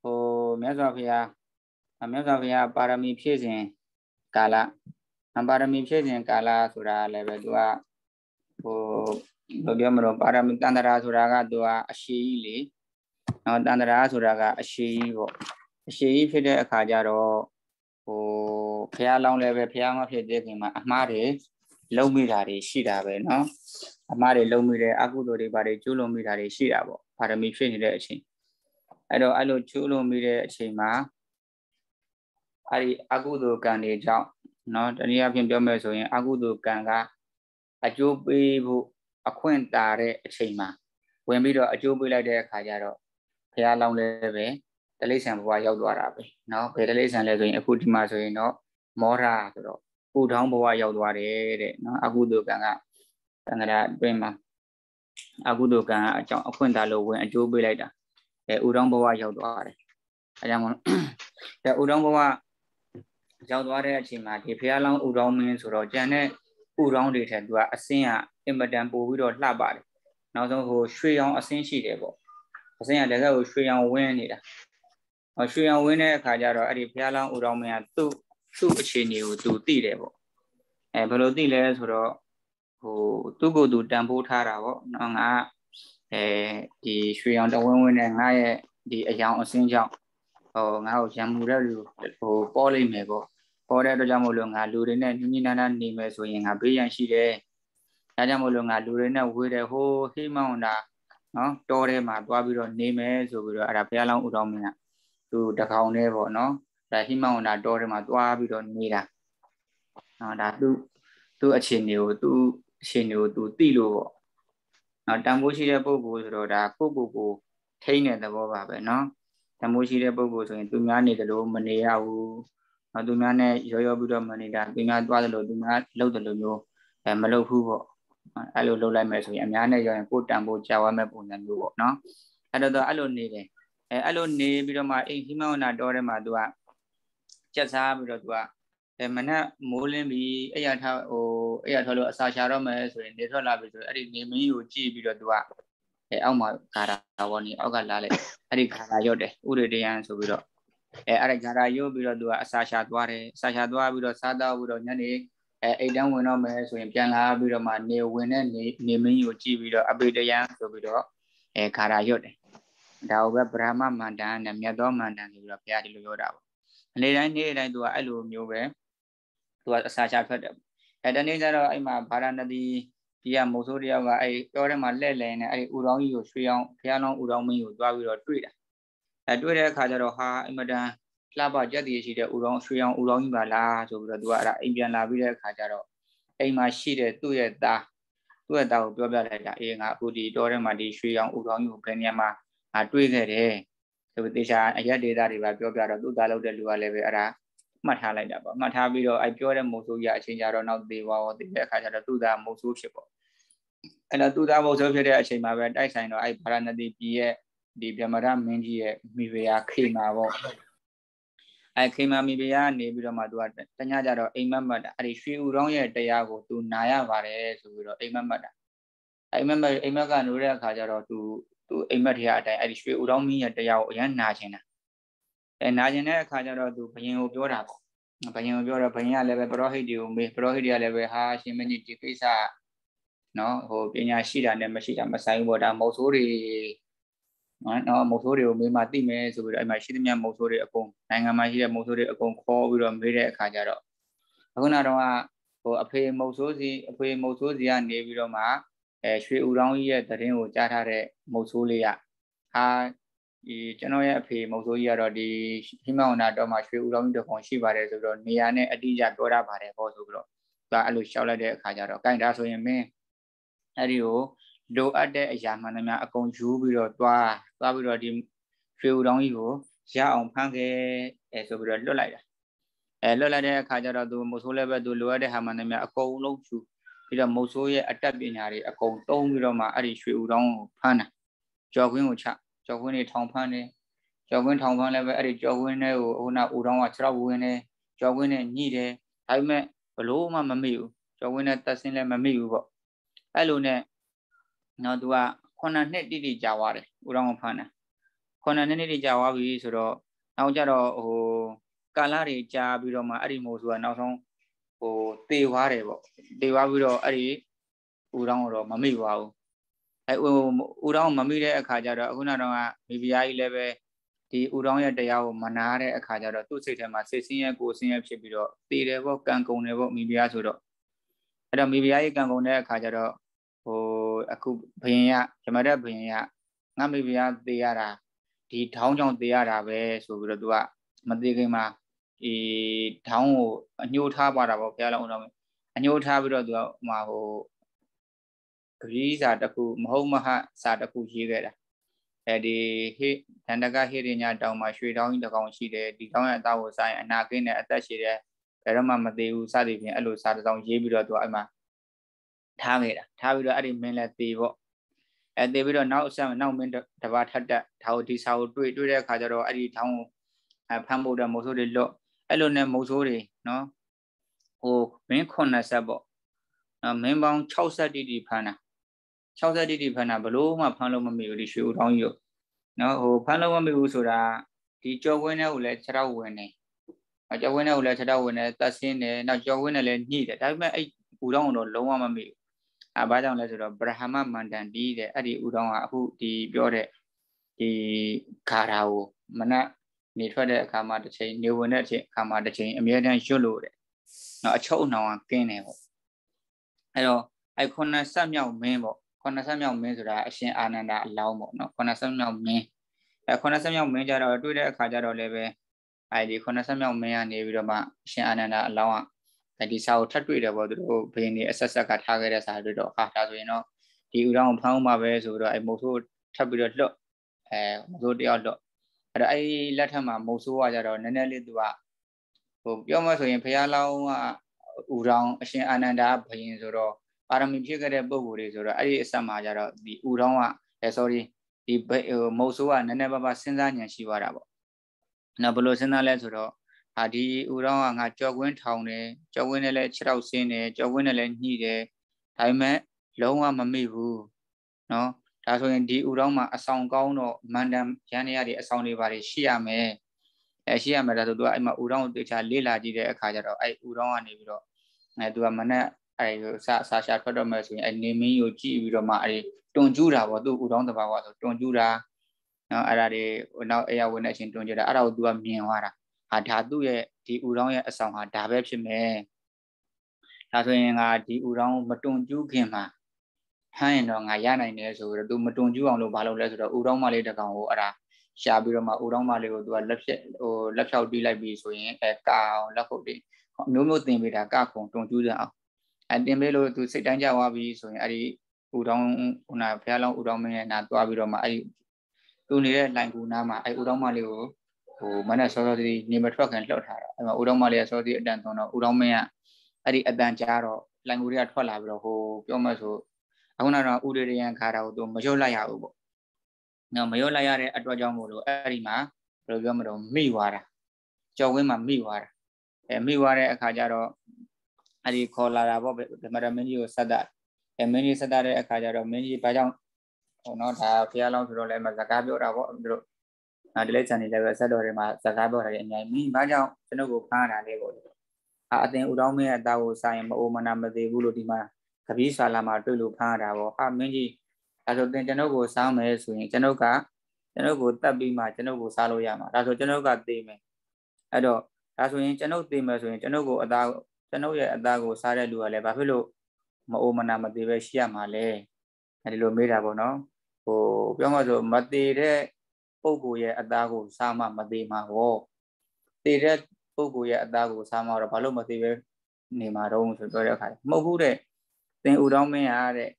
ဟိုမြတ်စွာဘုရားမြတ်စွာဘုရားပါရမီဖြည့်စဉ်ကာလပါရမီဖြည့်စဉ်ကာလဆိုတာလည်းပဲသူကဟိုဘယ်ပြောမလို့ပါရမီတန္တရာဆိုတာကသူကအရှိကြီးလေနော်တန္တရာဆိုတာက အရှိကြီးပေါ့အရှိကြီးဖြစ်တဲ့အခါကျတော့ဟိုဖះလောင်းလည်းပဲဖះမဖြစ်သေးခင်မှာအမှားတွေလုံးမိတာတွေရှိတာပဲနော်အမှားတွေလုံးမိတယ်အကုသိုလ်တွေဘာတွေကျူးလွန်မိတာတွေရှိတာပေါ့ပါရမီဖြည့်နေတဲ့အချိန်အဲ့တော့အဲ့လိုကျူးလွန်မိတဲ့အချိန်မှာအဲ့ဒီအကုသိုလ်ကံတွေကြောင့်နော်တနည်းအားဖြင့်ပြောမယ်ဆိုရင်အကုသိုလ်ကံကအကျိုးပေးဖို့အခွင့်တာတဲ့အချိန်မှာဝင်ပြီးတော့အကျိုးပေးလိုက်တဲ့အခါကျတော့ဘုရားလောင်းလည်းပဲတလိษံဘဝရောက်သွားတာပဲเนาะဘယ်တလိษံလဲဆိုရင်အခုဒီမှာဆိုရင်တော့မောဟဆိုတော့ပူထောင်းဘဝရောက်သွားတယ်တဲ့เนาะအကုသိုလ်ကံကတန်ခါအတွင်းမှာအကုသိုလ်ကံအကြောင်းအခွင့်တာလို့ဝင် အကျိုးပေးလိုက်တာအဲဥထောင်းဘဝရောက်သွားတယ်အဲကြောင့်မို့လို့အဲဥထောင်းဘဝရောက်သွားတဲ့အချိန်မှာဒီဖះလောင်းဥတော်မင်းဆိုတော့ကြံတဲ့ဥတော်တွေထက်သူကအစင်းကအင်မတန်ပို့ပြီးတော့လှပါတယ်နောက်ဆုံးဟိုရွှေရောင်အစင်းရှိတယ်ပေါ့အစင်းကလက်ဆက်ကိုရွှေရောင်ဝင်းနေတာဟောရွှေရောင်ဝင်းတဲ့အခါကျတော့အဲ့ဒီဖះလောင်းဥတော်မင်းကသူ့သူ့အခြေအနေကိုသူသိတယ်ပေါ့အဲဘယ်လိုသိလဲဆိုတော့ဟိုသူ့ကိုယ်သူတန်ဖိုးထားတာပေါ့နော်ငါအဲဒီရွှေရောင်တဝင်းဝင်းနဲ့ငါရဲ့ဒီအယောင်အစင်းကြောင့်ဟိုငါ့ကိုရံမူတဲ့လူဟိုပေါ်လိမ့်မယ်ပေါ့ပေါ်တဲ့အတွက်ကြောင့်မို့လို့ငါလူတွေနဲ့ညီညီနာနာနေမယ်ဆိုရင်ငါဘေးရန်ရှိတယ်ဒါကြောင့်မို့လို့ငါလူတွေနဲ့ဝေးတယ်ဟိုဟိမောင်းတာနော်တော်ထဲမှာတွားပြီးတော့နေမယ်ဆိုပြီးတော့အဲ့ဒါဘုရားလောင်းဥတော်မင်းကသူတကောင်နဲ့ပေါ့နော်ဒါဟိမောင်းတာတော်ထဲမှာတွားပြီးတော့နေတာနော်ဒါသူသူ့အခြေအနေကိုသူ့အခြေအနေကိုသူသိလို့ပေါ့နော်တန်ဖိုးရှိတဲ့ပုံကိုဆိုတော့ဒါကိုကိုကိုထိန်းတဲ့သဘောပါပဲနော်တမိုးရှိတဲ့ပုံကိုဆိုရင်သူများနေတယ်လို့မနေရဘူး။နောက်သူများနဲ့ရောရောပြီးတော့မနေတာသူများသွားတယ်လို့သူများလှုပ်တယ်လို့မျိုးအဲမလှုပ်ဘူးပေါ့။အဲ့လိုလှုပ်လိုက်မယ်ဆိုရင်အများနဲ့ရောရင်ကိုယ်တန်ဖို့ကြာဝမဲ့ပုံစံမျိုးပေါ့နော်။အဲ့တော့အဲ့လိုနေတယ်။အဲအဲ့လိုနေပြီးတော့မှအိမ်ဟိမဝနာတော်ထဲမှာသူကကြက်စားပြီးတော့သူကအဲမနက်မိုးလင်းပြီးအဲ့ရထားဟိုအဲ့ရထားလို့အစာရှာတော့မယ်ဆိုရင်နေထွက်လာပြီဆိုရင်အဲ့ဒီနေမင်းကိုကြည့်ပြီးတော့သူကအဲအောက်မှာဂါရာဘောနေအောက်ကလာလိုက်အဲ့ဒီဂါရာရော့တယ်ဥရတယံဆိုပြီးတော့အဲအဲ့ဒါဂါရာရော့ပြီးတော့သူကအစာရှာသွားတယ်အစာရှာသွားပြီးတော့စားတော့ပြီးတော့ညနေအဲအိတ်တန်းဝင်တော့မယ်ဆိုရင်ပြန်လာပြီးတော့မှနေဝင်တဲ့နေနေမင်းကြီးကိုကြည့်ပြီးတော့အပေတယံဆိုပြီးတော့အဲဂါရာရော့တယ်ဒါဟုတ်ပဲဗြဟ္မမန္တန်နဲ့မြတ်သောမန္တန်ဆိုပြီးတော့ဘုရားဒီလိုပြောတာပေါ့နေ့တိုင်းနေ့တိုင်းသူကအဲ့လိုမျိုးပဲသူကအစာရှာထွက်တယ်အဲတနေ့ကျတော့အဲ့မှာဗာရာဏသီဒီကမိုးဆိုးတယောက်ကအဲ့တောထဲမှာလက်လဲနေအဲ့ဥတော်ကြီးကိုရွှေအောင်ဘုရားလောင်းဥတော်မင်းကိုတွားပြီးတော့တွေ့တာအဲတွေ့တဲ့အခါကျတော့ဟာအင်မတန်လှပကြက်တည်ရှိတဲ့ဥတော်ရွှေအောင်ဥတော်ကြီးပါလားဆိုပြီးတော့သူကအဲ့ဒါအိမ်ပြန်လာပြီးတဲ့အခါကျတော့အိမ်မှာရှိတဲ့သူ့ရဲ့သားသူ့ရဲ့သားကိုပြောပြလိုက်တာအေးငါအခုဒီတောထဲမှာဒီရွှေအောင်ဥတော်ကြီးကိုဘယ်နေရာမှာငါတွေ့ခဲ့တယ်ဆိုပြီးတေချာအရက်ဒေတာတွေပါပြောပြတော့သူ့သားလောက်တဲ့လူကလည်းပဲအဲ့ဒါမှတ်ထားလိုက်တာပေါ့မှတ်ထားပြီးတော့အဲ့ပြောတဲ့မိုးဆိုးကြီးအချင်းကြတော့နောက်သေးဝါဝသေးတဲ့အခါကျတော့သူ့သားမိုးဆိုးဖြစ်ပေါ့အဲ့တော့သူသားဘုတ်ဆိုဖြစ်တဲ့အချိန်မှာပဲတိုက်ဆိုင်တော့အဲ့ဗာရဏသီပြည်ရဲ့ဒီဗြဟ္မရမင်းကြီးရဲ့မိဖုရားခေမာပေါ့အဲ့ခေမာမိဖုရားနေပြီးတော့မှသူကတညကြတော့အိမ်မက်မတ်တာအဲ့ဒီရွှေဦးရောင်းရဲ့တရားကိုသူနာရပါတယ်ဆိုပြီးတော့အိမ်မက်မတ်တာအိမ်မက်မတ်အိမ်မက်ကနိုးတဲ့အခါကျတော့သူသူအိမ်မက်ထရအတိုင်းအဲ့ဒီရွှေဦးရောင်းမင်းရဲ့တရားကိုအရန်နာခြင်းတာအဲနာကျင်တဲ့အခါကျတော့သူဘယင်ကိုပြောတာပေါ့ဘယင်ကိုပြောတော့ဘယင်ကလည်းပဲပရောဟိတ်တွေကိုမေးပရောဟိတ်တွေကလည်းပဲဟာရှင်မင်းကြီးဒီကိစ္စနော်ဟိုပညာရှိတာနဲ့မရှိတာမဆိုင်ဘူးပေါ့ဒါမုတ်ဆိုးတွေနော်မုတ်ဆိုးတွေကိုမေးမှသိမယ်ဆိုပြီးတော့အဲ့မှာရှိသမျှမုတ်ဆိုးတွေအကုန်နိုင်ငံမှာရှိတဲ့မုတ်ဆိုးတွေအကုန်ခေါ်ပြီးတော့မေးတဲ့အခါကျတော့အခုနောက်တော့ဟိုအဖေမုတ်ဆိုးစီအဖေမုတ်ဆိုးစီကနေပြီးတော့မှအဲရွှေဦးတောင်းကြီးရဲ့သတင်းကိုကြားထားတဲ့မုတ်ဆိုးလေးကဟာဒီကျွန်တော်ရဲ့အဖေမုတ်ဆိုးကြီးကတော့ဒီဟိမဝန္တာတော်မှာရွှေဦးတောင်းကြီးတခုရှိပါတယ်ဆိုပြီးတော့နေရာနဲ့အတိအကျပြောတာပါတယ်ဟောဆိုပြီးတော့သူကအဲ့လိုရှောက်လိုက်တဲ့အခါကျတော့ gain ဒါဆိုရင်မင်းအဲ့ဒီကိုလိုအပ်တဲ့အရာမှန်သမျှအကုန်ယူပြီးတော့သွားသွားပြီးတော့ဒီရွှေဦးတောင်းကြီးကိုရအောင်ဖမ်းခဲ့အဲဆိုပြီးတော့လွတ်လိုက်တာအဲလွတ်လိုက်တဲ့အခါကျတော့သူမုတ်ဆိုးလည်းပဲသူလိုအပ်တဲ့ဟာမှန်သမျှအကုန်လုံးယူပြီးတော့မုတ်ဆိုးရဲ့အတတ်ပညာတွေအကုန်သုံးပြီးတော့မှအဲ့ဒီရွှေဦးတောင်းကိုဖမ်းတာကြော်ခွင်းကိုချကြော်ခွင်းတွေထောင်ဖမ်းတယ်ကျော်ခွင်းထောင်ဖမ်းလည်းပဲအဲ့ဒီကျော်ခွင်းထဲကိုဟိုနာဦးတောင်းက6ရောက်ဝင်နေကျော်ခွင်းနဲ့ညှိတယ်ဒါပေမဲ့ဘလို့မှမမိဘူးကျော်ခွင်းနဲ့တက်ဆင်းလည်းမမိဘူးပေါ့အဲ့လိုနဲ့နော်သူကခုနှစ်နှစ်တိတိကြာသွားတယ်ဦးတော်ဖန်တာခုနှစ်နှစ်တိကြာသွားပြီဆိုတော့နောက်ကြတော့ဟိုကာလတွေကြာပြီးတော့မှအဲ့ဒီမိုးဆိုကနောက်ဆုံးဟိုတေသွားတယ်ပေါ့တေသွားပြီးတော့အဲ့ဒီဦးတော်ကတော့မမိပါဘူးအဲဦးတော်မမိတဲ့အခါကျတော့အခုနောက်တော့ကမိဖုရားကြီးလည်းပဲဒီဦးတော်ရဲ့တရားကိုမနာတဲ့အခါကျတော့သူ့စိတ်ထဲမှာစိတ်ဆင်းရဲကိုယ်ဆင်းရဲဖြစ်ပြီးတော့တေတယ်ပေါ့ကံကုန်တယ်ပေါ့မိဖုရားဆိုတော့အဲ့တော့မိဖုရားကြီးကံကုန်တဲ့အခါကျတော့အခုဘယင်ရရမရက်ဘယင်ရငါမိဖုရားသေရတာဒီထောင်းကြောင့်သေရတာပဲဆိုပြီးတော့သူကမသေးခင်မှာအေးထောင်းကိုအညှိုးထားပါတာပေါ့ဘုရားလောင်းတော်မယ်အညှိုးထားပြီးတော့သူကဟိုမှာဟိုဂရိစာတစ်ခုမဟုတ်မဟစာတစ်ခုရေးခဲ့တာအဲဒီဟိဒန္တကဟိရိညာတောင်မှာရွှေတောင်းကြီးတစ်ကောင်ရှိတယ်ဒီတောင်းရဲ့အသားကိုစားရင်အနာကိန်းနဲ့အသက်ရှိတယ်ဘယ်တော့မှမသေးဘူးစသည်ဖြင့်အဲ့လိုစာတစ်စောင်ရေးပြီးတော့သူကအဲ့မှာထားခဲ့တာထားပြီးတော့အဲ့ဒီမင်းလည်းသေပေါ့အဲသေပြီးတော့နောက်အဆက်နောက်မင်းတပါထပ်တက်ဒါကိုဒီစာကိုတွေ့တွေ့တဲ့အခါကျတော့အဲ့ဒီထောင်းကိုဖမ်းဖို့တော့မိုးဆိုးတွေလွတ်အဲ့လိုနဲ့မိုးဆိုးတွေနော်ဟိုမင်း80ပေါ့နော်မင်းပေါင်း60တိတိဖမ်းတာ60တိတိဖမ်းတာဘလို့မှဖမ်းလို့မမိဘူးဒီရွှေဦးထောင်းကြီးကိုနော်ဟိုဖမ်းလို့မမိဘူးဆိုတာဒီကြော်ဝင်းထဲကိုလည်းခြေထောက်ဝင်နေအကြော်ဝင်းထဲကိုလည်းခြေထောက်ဝင်နေတတ်ဆင်းနေနောက်ကြော်ဝင်းထဲလည်းညှိတယ်ဒါပေမဲ့အဲ့ဘူတော့တော့လုံးဝမမိဘူးအဲဘာကြောင့်လဲဆိုတော့ဗြဟ္မမန္တန်ဒီတဲ့အဲ့ဒီဥတော်ကအခုဒီပြောတဲ့ဒီခါရာကိုမနက်နေထွက်တဲ့အခါမှာတစ်ချိန်နေဝင်တဲ့အချိန်အခါမှာတစ်ချိန်အမြဲတမ်းရွတ်လို့တဲ့နော်အချုပ်အနှောင်ကကင်းတယ်ပေါ့အဲ့တော့အဲ့ခုနဆက်မြောက်မင်းပေါ့ခုနဆက်မြောက်မင်းဆိုတာအရှင်အာနန္ဒာအလောင်းပေါ့နော်ခုနဆက်မြောက်မင်းအဲခုနဆက်မြောက်မင်းကြတော့တွေ့တဲ့အခါကြတော့လည်းပဲအဲဒီခုနဆက်မြောက်မင်းကနေပြီးတော့မှအရှင်အာနန္ဒာအလောင်းကဒီစာကိုထပ်တွေ့တယ်ပေါ့သူတို့ဘင်းနေအဆက်ဆက်ကထားခဲ့တဲ့စာတွေတော့ဟာဒါဆိုရင်တော့ဒီဥရောင်းဖမ်းအောင်ပါပဲဆိုတော့အဲမိုးဆိုးထပ်ပြီးတော့လွတ်အဲမိုးဆိုးတယောက်လွတ်အဲ့တော့အဲဒီလက်ထက်မှာမိုးဆိုးကကြတော့နည်းနည်းလေးသူကဟိုပြောမှဆိုရင်ဘုရားလောင်းကဥရောင်းအရှင်အာနန္ဒာဘင်းဆိုတော့ပါရမီဖြစ်ခဲ့တဲ့ပုံကိုယ်တွေဆိုတော့အဲ့ဒီအဆက်မှာကြတော့ဒီဥရောင်းကအဲ sorry ဒီမိုးဆိုးကနည်းနည်းပါးပါးစဉ်းစားဉာဏ်ရှိသွားတာပေါ့နော်ဘယ်လိုစဉ်းစားလဲဆိုတော့ဟာဒီဥရောင်းကငါကြော်ကွင်းထောင်တယ်ကြော်ကွင်းနဲ့လည်းခြေထောက်ဆင်းတယ်ကြော်ကွင်းနဲ့လည်းညှိတယ်ဒါပေမဲ့လုံးဝမမိဘူးเนาะဒါဆိုရင်ဒီဥရောင်းမှာအဆောင်ကောင်းတော့မန္တန်ရန်နေရတွေအဆောင်တွေပါတွေရှိရမယ်အဲရှိရမယ်ဒါဆိုသူကအဲ့မှာဥရောင်းကိုတေချာလေ့လာကြည့်တဲ့အခါကျတော့အဲ့ဥရောင်းကနေပြီးတော့အဲသူကမနဲ့အဲ့ဆာဆာရှာထွက်တော့မယ်ဆိုရင်အဲ့နေမင်းကိုကြည့်ပြီးတော့မှအဲ့တွန်ကျူးတာပေါ့သူ့ဥရောင်းတဘာဝဆိုတွန်ကျူးတာနော်အဲ့ဒါတွေနောက်အရာဝင်တဲ့အချိန်တွန်ကျူးတာအဲ့ဒါကိုသူကမြင်သွားတာဟာဓာတုရဲ့ဒီဥရောင်းရဲ့အဆောင်ဟာဒါပဲဖြစ်မယ်ဒါဆိုရင်ငါဒီဥရောင်းမတွန်ကျူးခင်မှာဖမ်းရင်တော့ငါရနိုင်တယ်ဆိုတော့ तू မတွန်ကျူးအောင်လို့ဘာလုပ်လဲဆိုတော့ဥရောင်းမလေးတကောင်ကိုအဲ့ဒါရှာပြီးတော့မှဥရောင်းမလေးကို तू ကလက်ဖြက်ဟိုလက်ဖြောက်တီးလိုက်ပြီးဆိုရင်အဲကာအောင်လက်ခုပ်တင်မျိုးမျိုးတင်ပေးတာကခုံတွန်ကျူးကြအောင်အဲတင်ပေးလို့ तू စိတ်တိုင်းကြွားပြီးဆိုရင်အဲ့ဒီဥတော်ဟိုနာဘုရားလောင်းဥတော်မင်းရဲ့နာသွားပြီးတော့မှအဲ့သူနေတဲ့လိုင်ကူနာမှာအဲ့ဥတော်မလေးကိုဟိုမနဲ့စောစောသေးနေမထွက်ခင်လှုပ်ထားတော့အဲ့မှာဦးတော်မလေးကစောသေးအတန်သွန်တော့ဦးတော်မင်းကအဲ့ဒီအတန်ကြားတော့လိုင်ကိုတွေကထွက်လာပြီးတော့ဟိုပြောမှဆိုအခုနောက်တော့ဦးရေရန်ခါတာကိုသူမရွတ်လိုက်ရဘူးပေါ့နော်မရွတ်လိုက်ရတဲ့အတွက်ကြောင့်မို့လို့အဲ့ဒီမှာဘယ်လိုပြောမလို့မိသွားတာကြော်ဝင်းမှာမိသွားတာအဲမိသွားတဲ့အခါကျတော့အဲ့ဒီခေါ်လာတာပေါ့ဗမရမင်းကြီးကိုဆက်တာအဲမင်းကြီးဆက်တာတဲ့အခါကျတော့မင်းကြီးဘာကြောင့်ဟိုနော်ဒါဖះလောင်းဆိုတော့လည်းမစကားပြောတာပေါ့သူတို့နော်ဒီလိုက်ချန်နေလည်းပဲဆက်တော်တွေမှာစကားပြောတာလည်းအများကြီးမင်းဘာကြောင့်ကျွန်တော်ကိုဖမ်းရတာလဲပေါ့အာအတင်ဦးတော်မင်းရဲ့အသားကိုစာရင်မအိုမနာမသေးဘူးလို့ဒီမှာကပီးဆာလာမှာတွေ့လို့ဖမ်းရတာပေါ့အာမင်းကြီးအဲဆိုတင်ကျွန်တော်ကိုစားမယ်ဆိုရင်ကျွန်တော်ကကျွန်တော်ကိုတတ်ပြီးမှကျွန်တော်ကိုစားလို့ရမှာဒါဆိုကျွန်တော်ကသိမယ်အဲ့တော့ဒါဆိုရင်ကျွန်တော်သိမယ်ဆိုရင်ကျွန်တော်ကိုအသားကျွန်တော်ရဲ့အသားကိုစားတဲ့လူကလည်းဘာဖြစ်လို့မအိုမနာမသေးပဲရှိရမှာလဲအဲဒီလိုမေးတာပေါ့နော်ဟို ပြောမှဆို မသေးတဲ့ပုဂ္ဂိုလ်ရဲ့အသားကိုစားမှမသေးမှာပေါ့သေတဲ့ပုဂ္ဂိုလ်ရဲ့အသားကိုစားမှတော့ဘာလို့မသေးပဲနေမှာတော့ဆိုပြောတဲ့အခါမဟုတ်ဘူးတဲ့သင်ဦးတော်မင်းအားတဲ့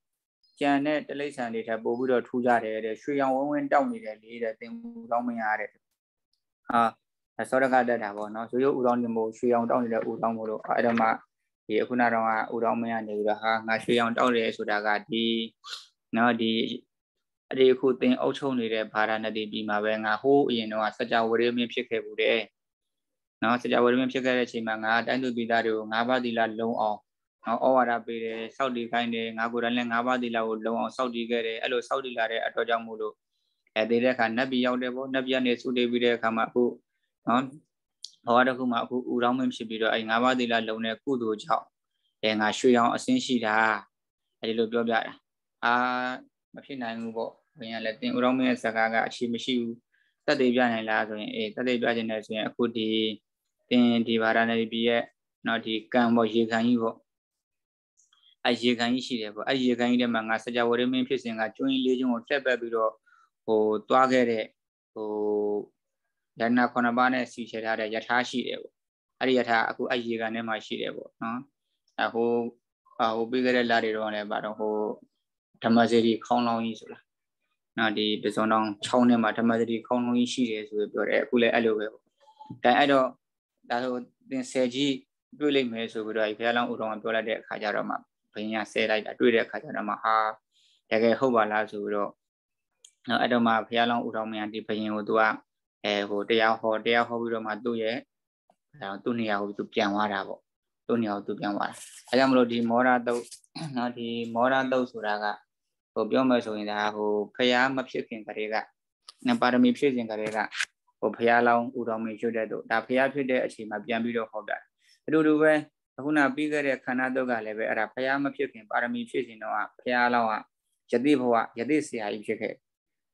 ကြံတဲ့တလိษံတွေထပ်ပို့ပြီးတော့ထူးကြတယ်တဲ့ရွှေရောင်ဝင်းဝင်းတောက်နေတယ်လေတဲ့သင်ဦးတော်မင်းအားတဲ့ဟာသောရကတက်တာပေါ့နော်ရိုးရိုးဦးတော်နေမို့ရွှေရောင်တောက်နေတဲ့ဦးတော်မို့လို့အဲ့တော့မှဒီအခုနောက်တော့ကဦးတော်မင်းကနေပြီးတော့ဟာငါရွှေရောင်တောက်တယ်ဆိုတာကဒီနော်ဒီအဲ့ဒီအခုသင်အုပ်ချုပ်နေတဲ့ဗာရာဏသီပြည်မှာပဲငါဟိုးအရင်တော့စကြဝဠာမင်းဖြစ်ခဲ့ဘူးတဲ့နော်စကြဝဠာမင်းဖြစ်ခဲ့တဲ့အချိန်မှာငါတိုင်းသူပြည်သားတွေကိုငါးပါးသီလလုံအောင်နော်ဩဝါဒပေးတယ်စောက်တည်ခိုင်းတယ်ငါကိုယ်တိုင်လည်းငါးပါးသီလကိုလုံအောင်စောက်တည်ခဲ့တယ်အဲ့လိုစောက်တည်လာတဲ့အတွက်ကြောင့်မို့လို့အဲသေးတဲ့အခါနတ်ပြည်ရောက်တယ်ပေါ့နတ်ပြည်ကနေဆုတေးပြီးတဲ့အခါမှာအခုနော်ဘဝတစ်ခုမှာအခုဥရောင်းမင်းဖြစ်ပြီးတော့အဲငါးပါးသီလလုံတဲ့ကုသိုလ်ကြောင့်အဲငါရွှေရောင်အစင်းရှိတာအဲဒီလိုပြောပြတာအာမဖြစ်နိုင်ဘူးပေါ့ခင်ဗျာလည်းတင်ဦးတော်မင်းရဲ့ဇကာကအရှိမရှိဘူးတက်သေးပြနိုင်လားဆိုရင်အေးတက်သေးပြခြင်းနဲ့ဆိုရင်အခုဒီတင်ဒီဘာရဏတိပြည့်ရဲ့နော်ဒီကံပေါ်ရေခံကြီးပေါ့အဲရေခံကြီးရှိတယ်ပေါ့အဲရေခံကြီးထဲမှာငါစကြဝဠာမင်းဖြစ်စဉ်ကကျွင်းလေးကျွန်းကိုတက်ပတ်ပြီးတော့ဟိုသွားခဲ့တဲ့ဟိုရဏခုနှစ်ပါးနဲ့စီချထားတဲ့ယထာရှိတယ်ပေါ့အဲ့ဒီယထာအခုအဲရေခံထဲမှာရှိတယ်ပေါ့နော်အဟိုဟိုပြီးခဲ့တဲ့လတွေတော့လည်းဗါတော့ဟိုဓမ္မစေရီခေါင်းလောင်းကြီးဆိုတာနော်ဒီပဇွန်တောင်6နဲ့မှာဓမ္မစရိခေါင်းလုံးကြီးရှိတယ်ဆိုပြီးပြောတယ်အခုလည်းအဲ့လိုပဲပေါ့ဒါအဲ့တော့ဒါဆိုသင်ဆယ်ကြီးတွေ့လိမ့်မယ်ဆိုပြီးတော့ဘုရားလောင်းဦးတော်ကပြောလိုက်တဲ့အခါကျတော့မှဘင်းရဆဲလိုက်တာတွေ့တဲ့အခါကျတော့မှဟာတကယ်ဟုတ်ပါလားဆိုပြီးတော့နော်အဲ့တော့မှဘုရားလောင်းဦးတော်မင်းကဒီဘင်းကိုသူကအဲဟိုတရားဟောတရားဟောပြီးတော့မှသူ့ရဲ့အဲသူ့နေရာကိုသူပြန်သွားတာပေါ့သူ့နေရာကိုသူပြန်သွားတာအဲကြောင့်မလို့ဒီမောရတုတ်နော်ဒီမောရတုတ်ဆိုတာကိုပြောမယ်ဆိုရင်ဒါဟိုဖျားမဖြစ်ခင်ကတည်းကပါရမီဖြည့်စဉ်ကတည်းကဟိုဖျားလောင်းဦးတော်မင်းရွတ်တဲ့တို့ဒါဖျားဖြစ်တဲ့အချိန်မှာပြန်ပြီးတော့ဟောပြတယ်အတူတူပဲခုနပြီးခဲ့တဲ့ခန္ဓာတုတ်ကလည်းပဲအဲ့ဒါဖျားမဖြစ်ခင်ပါရမီဖြည့်စဉ်တော့ဖျားလောင်းကယတိဘဝယတိဆရာကြီးဖြစ်ခဲ့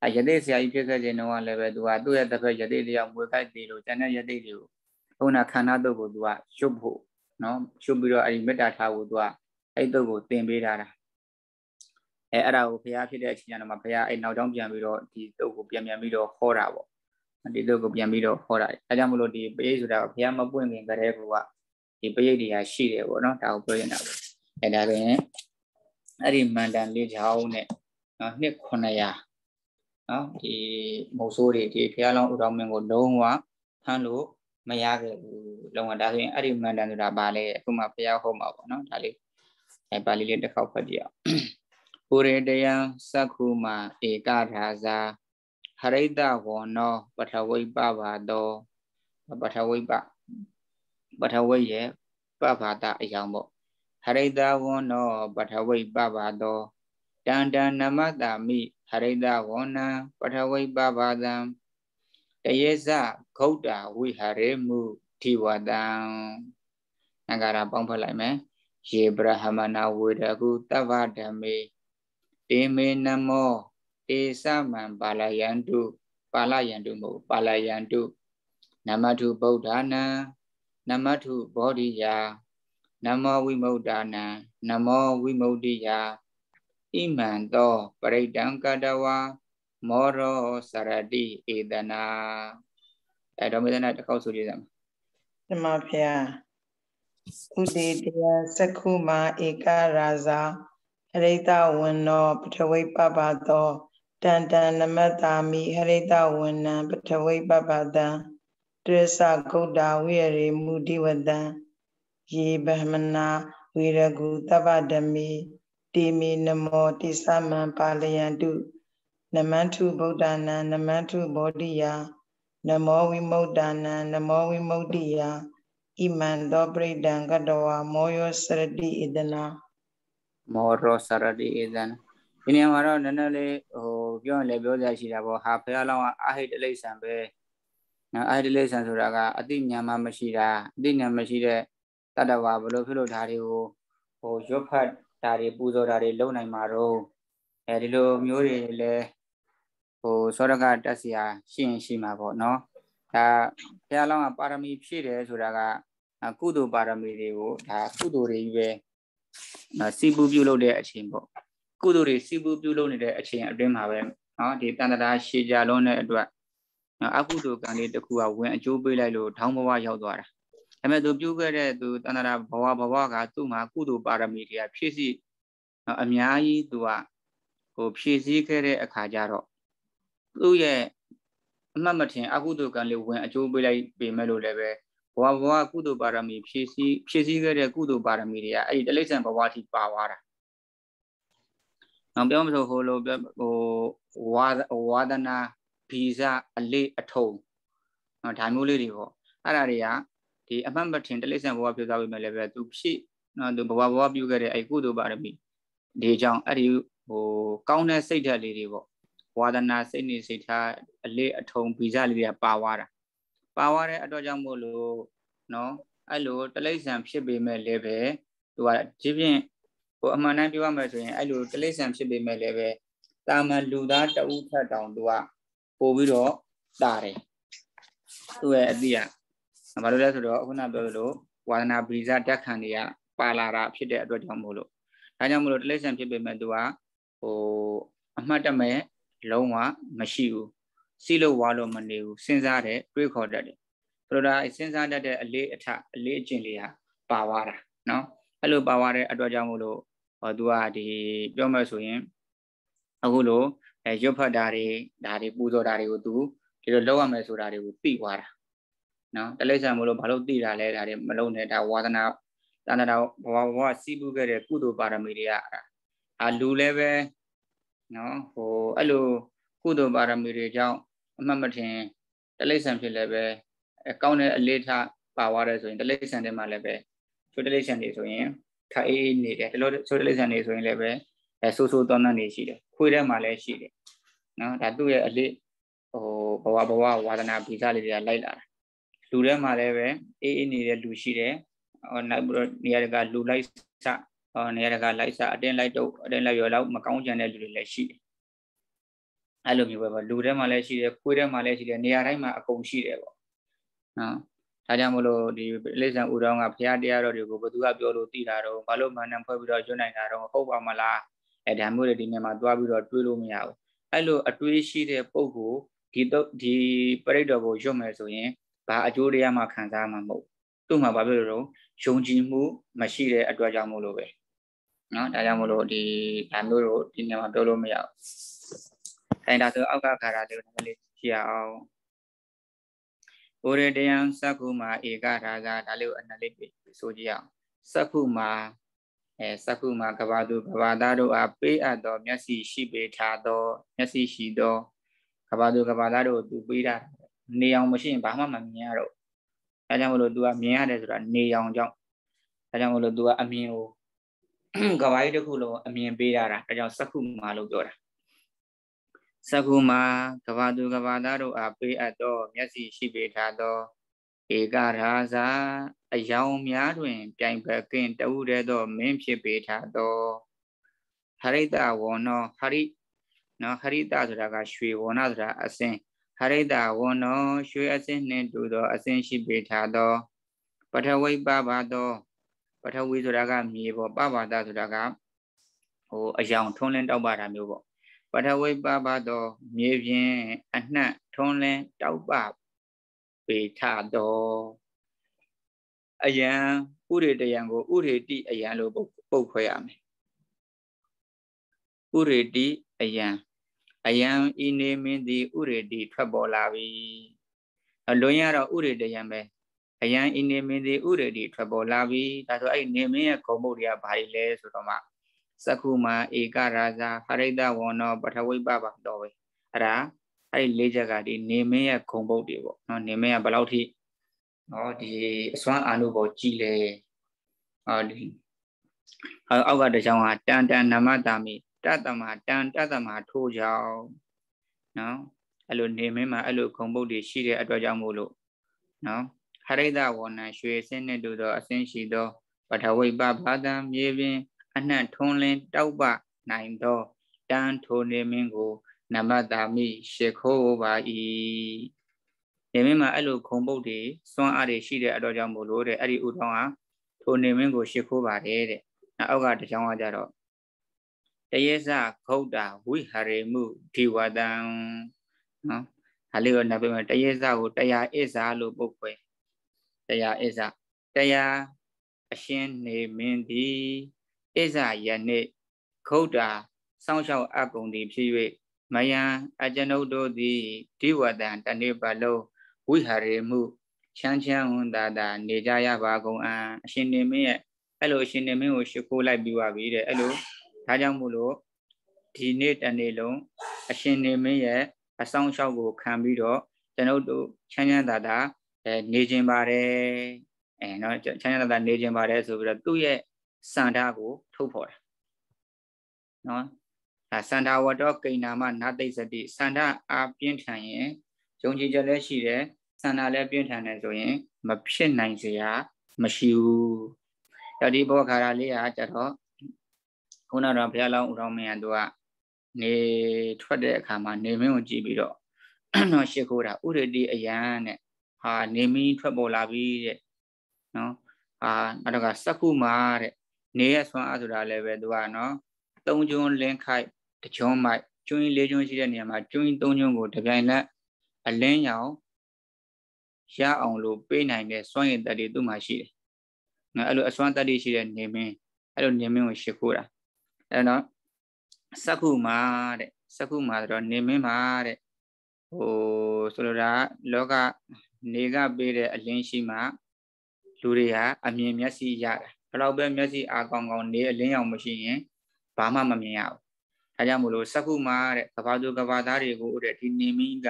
အဲယတိဆရာကြီးဖြစ်ခဲ့ခြင်းတော့လည်းပဲသူကသူ့ရဲ့တစ်ဖက်ယတိလျောက်မွေခိုက်သေးလို့တန်တဲ့ယတိတွေကိုခုနခန္ဓာတုတ်ကိုသူကရွတ်ဖို့နော်ရွတ်ပြီးတော့အဲ့ဒီမေတ္တာထားဖို့သူကအဲ့တုတ်ကိုသင်ပေးထားတာအဲအဲ့ဒါကိုဘုရားဖြစ်တဲ့အချိန်ကျတော့မှဘုရားအဲ့နောက်ကြောင်းပြန်ပြီးတော့ဒီတုတ်ကိုပြန်ပြန်ပြီးတော့ခေါ်တာပေါ့ဒီတုတ်ကိုပြန်ပြီးတော့ခေါ်တာအဲကြောင့်မလို့ဒီပရိတ်ဆိုတာဘုရားမပွင့်ခင်ကတည်းကဒီပရိတ်တွေကရှိတယ်ပေါ့နော်ဒါကိုပြောနေတာပေါ့အဲဒါပြင်အဲ့ဒီမန္တန်လေးချောင်းနဲ့နော်နှစ်900နော်ဒီမုတ်ဆိုးတွေဒီဖျားလောင်းဥတော်မင်းကိုလုံးဝဖမ်းလို့မရခဲ့ဘူးလုံးဝဒါဆိုရင်အဲ့ဒီမန္တန်ဆိုတာပါလေအခုမှဖျားဟုတ်မှာပေါ့နော်ဒါလေးအဲပါဠိလေးတစ်ခေါက်ဖတ်ကြည့်အောင်ပုရိတယံသက္ခုမဧကထာဇာဟရိတဝောနော ပထဝိပပါတောပထဝိပပထဝိရဲ့ပပါတာအယောင်ပေါ့ဟရိတဝောနောပထဝိပပါတောတန္တနမတာမိဟရိတဝောနံပထဝိပပါတံတယေဇဂௌတာဝိဟရေမုဓိဝတံအင်္ဂါရပေါင်းဖတ်လိုက်မယ်ယေဗြဟမနာဝေဒကုတဗ္ဗဓမေတေမေနမောတေသမံပါလယန္တုပါလယန္တုမဟုတ်ပါလယန္တုနမထုဗုဒ္ဓနာနမထုဘောဓိယာနမောဝိမု ക്ത နာနမောဝိမု ക്തി ယာဣမံသောပရိတံကတဝါမောရောစရတိဧတနာအဲတော်မေတနာတစ်ခေါက်ဆိုကြည့်စမ်းဓမ္မဖျားဥဒေတယသက္ခုမဧကရာဇာဟရိတဝန္နောပထဝိပပသောတန်တန်နမတာမိဟရိတဝန္နံပထဝိပပတံတရစ္ဆဂုတ်တာဝိရေမူဒိဝတံယေဗဟမနာဝိရဂုတပ္ပဓမိတိမိနမောတိသမံပါလယန္တုနမန္ထုဗုဒ္ဓနာနမန္ထုဘောဓိယာနမောဝိမု ക്ത နာနမောဝိမု ക്തി ယာဣမံသောပရိဒံကတဝါမောယောစရတိဣဒနာမောရောစရတိအေဇန်ဒီနေရာမှာတော့နည်းနည်းလေးဟိုပြောရင်လည်းပြောကြရှိတာပေါ့ဟာဖះလောင်းကအာဟိတလိษံပဲနော်အာဟိတလိษံဆိုတာကအတိညာမမရှိတာအတိညာမရှိတဲ့တတဝါဘလို့ဖြစ်လို့ဒါတွေကိုဟိုရွတ်ဖတ်ဒါတွေပူဇော်တာတွေလုပ်နိုင်မှာတော့အဲဒီလိုမျိုးတွေလည်းဟိုသောရကတက်စရာရှိရင်ရှိမှာပေါ့နော်ဒါဘုရားလောင်းကပါရမီဖြည့်တယ်ဆိုတာကကုသိုလ်ပါရမီတွေကိုဒါကုသိုလ်တွေကြီးပဲနော်စီပူပြုလုပ်တဲ့အချိန်ပေါ့ကုသိုလ်တွေစီပူပြုလုပ်နေတဲ့အချိန်အတွင်းမှာပဲနော်ဒီတန်တရာရှည်ကြလုံးတဲ့အတွက်နော်အကုသိုလ်ကံလေးတစ်ခုကဝင်အကျိုးပေးလိုက်လို့ထောင်းဘဝရောက်သွားတာဒါပေမဲ့သူပြုခဲ့တဲ့သူတန်တရာဘဝဘဝကသူ့မှာကုသိုလ်ပါရမီတွေကဖြည့်စီနော်အများကြီးသူကဟိုဖြည့်စည်းခဲ့တဲ့အခါကျတော့သူ့ရဲ့အမှတ်မထင်အကုသိုလ်ကံလေးဝင်အကျိုးပေးလိုက်ပေမဲ့လို့လည်းပဲဘဝဘဝကုသိုလ်ပါရမီဖြည့်ဆည်းဖြည့်ဆည်းခဲ့တဲ့ကုသိုလ်ပါရမီတွေကအဲ့ဒီတိရစ္ဆာန်ဘဝထိပါသွားတာနောက်ပြောမလို့ဟိုလိုဟိုဝါဝါဒနာဗီဇအလေးအထုံနော်ဒါမျိုးလေးတွေပေါ့အဲ့ဒါတွေကဒီအမှတ်မထင်တိရစ္ဆာန်ဘဝဖြစ်သွားပြီမဲ့လည်းပဲသူဖြစ်နော်သူဘဝဘဝပြုခဲ့တဲ့အဲ့ကုသိုလ်ပါရမီဒီအကြောင်းအဲ့ဒီဟိုကောင်းတဲ့စိတ်ဓာတ်လေးတွေပေါ့ဝါဒနာစိတ်နေစိတ်ထားအလေးအထုံဗီဇလေးတွေကပါသွားတာပါသွားတဲ့အတွက်ကြောင့်မို့လို့နော်အဲ့လိုတလိ္ဆန်ဖြစ်ပေမဲ့လည်းပဲသူကဒီဖြင့်ဟိုအမှန်တမ်းပြောရမယ်ဆိုရင်အဲ့လိုတလိ္ဆန်ဖြစ်ပေမဲ့လည်းပဲတာမန်လူသားတဦးထက်တောင်သူကပို့ပြီးတော့တာတယ်သူ့ရဲ့အတိအဘာလို့လဲဆိုတော့အခုနပြောသလိုဝါဒနာပရိဇာတက်ခံတွေကပါလာတာဖြစ်တဲ့အတွက်ကြောင့်မို့လို့ဒါကြောင့်မို့လို့တလိ္ဆန်ဖြစ်ပေမဲ့သူကဟိုအမှတ်တမဲ့လုံးဝမရှိဘူးစီလို့ဝါလို့မနေဘူးစဉ်းစားတယ်တွေးခေါ်တတ်တယ်ဆိုတော့ဒါစဉ်းစားတတ်တဲ့အလေးအထအလေးအကျင့်လေးဟာပါသွားတာနော်အဲ့လိုပါသွားတဲ့အတွက်ကြောင့်မို့လို့ဟောသူကဒီပြောမယ်ဆိုရင်အခုလိုအဲရွတ်ဖတ်တာတွေဒါတွေပူဇော်တာတွေကိုသူဒီလိုလောက်ရမယ်ဆိုတာတွေကိုသိသွားတာနော်တလိษံမို့လို့ဘာလို့သိတာလဲဒါတွေမလုံးနဲ့ဒါဝါသနာတဏ္ဍာဘဝဘဝစီးပူးခဲ့တဲ့ကုသိုလ်ပါရမီတွေကအာလူလည်းပဲနော်ဟိုအဲ့လိုကုသိုလ်ပါရမီတွေကြောင့်အမှတ်မထင်တလိ္ဆန်ဖြစ်လည်းပဲအကောင်းတဲ့အလေးထားပါသွားတယ်ဆိုရင်တလိ္ဆန်တွေမှာလည်းပဲချိုတလိ္ဆန်တွေဆိုရင်ခအေးနေတယ်ဒီလိုချိုတလိ္ဆန်တွေဆိုရင်လည်းပဲအဲဆိုးဆိုးတောင်းတနေရှိတယ်ခွေးထဲမှာလည်းရှိတယ်နော်ဒါသူ့ရဲ့အလေးဟိုဘဝဘဝဝါဒနာဗီဇလေးတွေကလိုက်လာတာလူထဲမှာလည်းပဲအေးအေးနေတဲ့လူရှိတယ်ဟောနောက်ပြီးတော့နေရာတကလူလိုက်စဟောနေရာတကလိုက်စအတင်းလိုက်တော့အတင်းလိုက်ရောလောက်မကောင်းကြတဲ့လူတွေလည်းရှိတယ်အဲ့လိုမျိုးပဲလူထဲမှာလည်းရှိတယ်ခွေးထဲမှာလည်းရှိတယ်နေရာတိုင်းမှာအကုန်ရှိတယ်ပေါ့နော်ဒါကြောင့်မလို့ဒီလိစ္ဆန်ဥတော်ကဘုရားတရားတော်တွေကိုဘသူကပြောလို့သိတာတော့ဘာလို့မှန်တယ်ဖွဲ့ပြီးတော့ရွတ်နိုင်တာတော့ဟုတ်ပါမလားအဲဒါမျိုးတွေဒီမြန်မာသွားပြီးတော့တွေးလို့မရဘူးအဲ့လိုအတွေးရှိတဲ့ပုံကိုဒီတော့ဒီပရိတ်တော်ကိုရွတ်မယ်ဆိုရင်ဘာအကျိုးတရားမှခံစားမှာမဟုတ်သူ့မှာဘာဖြစ်လို့တော့ယုံကြည်မှုမရှိတဲ့အတွက်ကြောင့်မို့လို့ပဲနော်ဒါကြောင့်မို့လို့ဒီဒါမျိုးတို့ဒီနေရာမှာပြောလို့မရဘူးထိုင်တာဆိုအောက်ကခါရလေးကိုနည်းနည်းလေးကြည့်အောင်ဩရတယံသက္ခုမာဧကရာဂဒါလေးကိုအနည်းလေးဆိုကြည့်အောင်သက္ခုမာအဲသက္ခုမာကဘာသူကဘာသားတို့အားပေးအပ်သောမျက်စိရှိပေထားသောမျက်စိရှိသောကဘာသူကဘာသားတို့သူပေးတာနေအောင်မရှိရင်ဘာမှမမြင်ရတော့အဲကြောင့်မလို့ तू ကမြင်ရတယ်ဆိုတာနေအောင်ကြောင့်အဲကြောင့်မလို့ तू ကအမြင်ကိုကဘာကြီးတစ်ခုလုံးအမြင်ပေးရတာအဲကြောင့်သက္ခုမာလို့ပြောတာစကုမာကဘာသူကဘာသားတို့အားပေးအပ်သောမျက်စိရှိပေထားသောဧကရာဇာအယောင်များတွင်ပြိုင်ပကင်းတဝုရဲသောမင်းဖြစ်ပေထားသောဟရိတဝဏောဟရိနော်ဟရိတဆိုတာက ရွှေဝဏဆိုတာအစင်ဟရိတဝဏောရွှေအစင်နှင့်တူသောအစင်ရှိပေထားသောပထဝိပပါသောပထဝီဆိုတာကမြေပေါ်ပပါဒဆိုတာကဟိုအယောင်ထုံးလင်းတောက်ပါတာမျိုးပေါ့ထဝိပပသောမြေပြင်အနှံ့ထွန်းလင်းတောက်ပပေထသောအယံဥရေတယံကိုဥရေတိအယံလို့ပုတ်ခွဲရမယ်ဥရေတိအယံအယံဤနေမင်းသည်ဥရေတိထွက်ပေါ်လာပြီအလွန်ရတော့ဥရေတယံပဲအယံဤနေမင်းသည်ဥရေတိထွက်ပေါ်လာပြီဒါဆိုအဲ့နေမင်းရဲ့ဂုံမုတ်တွေကဘာတွေလဲဆိုတော့မှစက္ခုမှာဧကရာဇာဟရိတဝဏော ပထဝိပပါတော့ပဲအဲ့ဒါအဲ့ဒီလေးချက်ကဒီနေမင်းရဲ့ဂုံပုတ်တွေပေါ့နော်နေမင်းကဘယ်လောက်ထိနော်ဒီအစွမ်းအာနုဘောကြီးလေဟောဒီအောက်ကတချောင်းဟာတန်တန်နမတာမိတတမတန်တတမထိုးကြောင်းနော်အဲ့လိုနေမင်းမှာအဲ့လိုဂုံပုတ်တွေရှိတဲ့အတွက်ကြောင့်မို့လို့နော်ဟရိတဝဏရွှေစင်းနဲ့တူသော အစင်းရှိသောပထဝိပဘာဒံမြေပြင်အနှံ့ထုံးလင်းတောက်ပနိုင်သောတန်ထိုနေမင်းကို နမတာမိရှ िख ောပါ၏နေမင်းမှာအဲ့လိုခုံပုတ်တွေစွမ်းအားတွေရှိတဲ့အတော့ကြောင့်မို့လို့တဲ့အဲ့ဒီဥထောင်းဟာထိုနေမင်းကိုရှ िख ောပါတယ်တဲ့နောက်အောက်ကတစ်ချောင်းကကြတော့တရေစဂௌတာဝိဟရေမှုဒီဝတံနော်ဒါလေးကိုနားပြမယ်တရေစကို တရားအစ္စာလို့ပုတ်ခွဲတရားအစ္စာတရားအရှင်နေမင်းသည်အစ္ဆယနေ့ခုတ်တာစောင့်ရှောက်အကုန်သည်ဖြစ်၍မယံအကျွန်ုပ်တို့သည်ဒီဝတံတနေ့ပါလုံးဝိဟာရေမှု ချမ်းချမ်းဝန်တာတာနေကြရပါကုန်အံအရှင်နေမင်းရဲ့အဲ့လိုအရှင်နေမင်းကိုရှ िख ိုးလိုက်ပြီးပါပြီတဲ့အဲ့လိုဒါကြောင့်မို့လို့ဒီနေ့တနေ့လုံးအရှင်နေမင်းရဲ့အဆောင်လျှောက်ကိုခံပြီးတော့ကျွန်ုပ်တို့ချမ်းချမ်းသာသာ နေခြင်းပါတယ်အဲเนาะချမ်းချမ်းသာသာနေခြင်းပါတယ်ဆိုပြီးတော့သူ့ရဲ့စန္ဒကိုထုတ်ဖော်တာနော်ဒါစန္ဒဝတ္တကိဏာမနသိစတိစန္ဒအာပြင်းထန်ရင်ယုံကြည်ချက်လည်းရှိတယ်စန္ဒလည်းပြင်းထန်တယ်ဆိုရင်မဖြစ်နိုင်စရာမရှိဘူးဒါဒီဘောခါရလေးကကြတော့ခုနတော့ဘုရားလောင်းဦးတော်မင်းကသူကနေထွက်တဲ့အခါမှာနေမင်းကိုကြည့်ပြီးတော့တော့ရှ िख ိုးတာဥရတိအယံနဲ့ဟာနေမင်းထွက်ပေါ်လာပြီတဲ့နော်ဟာငါတို့ကစက္ခုမာတဲ့နေရဆွမ်းအားဆိုတာလည်းပဲသူကနော်သုံးကျွန်းလင်းခိုက်တကျွန်းမိုက်ကျွန်းကြီးလေးကျွန်းရှိတဲ့နေရာမှာကျွန်းကြီးသုံးကျွန်းကိုတပြိုင်နက်အလင်းရောင်ရအောင်လို့ပေးနိုင်တဲ့စွမ်းရည်တက်တွေသူ့မှာရှိတယ်။ငါအဲ့လိုအစွမ်းတက်တွေရှိတဲ့နေမင်းအဲ့လိုနေမင်းကိုရှ िख ိုးတာ။အဲ့တော့စက္ခုမာတဲ့စက္ခုမာဆိုတော့နေမင်းမာတဲ့ဟိုဆိုလိုတာလောက နေကပေးတဲ့အလင်းရှိမှလူတွေကအမြင်မျက်စိရတာလောက်ပဲမျက်စိအာကောင်းကောင်းနေအလင်းရောင်မရှိရင်ဘာမှမမြင်ရဘူး။ဒါကြောင့်မို့လို့စကုမာတဲ့ကဘာသူကဘာသားတွေကိုတဲ့ဒီနေမင်းက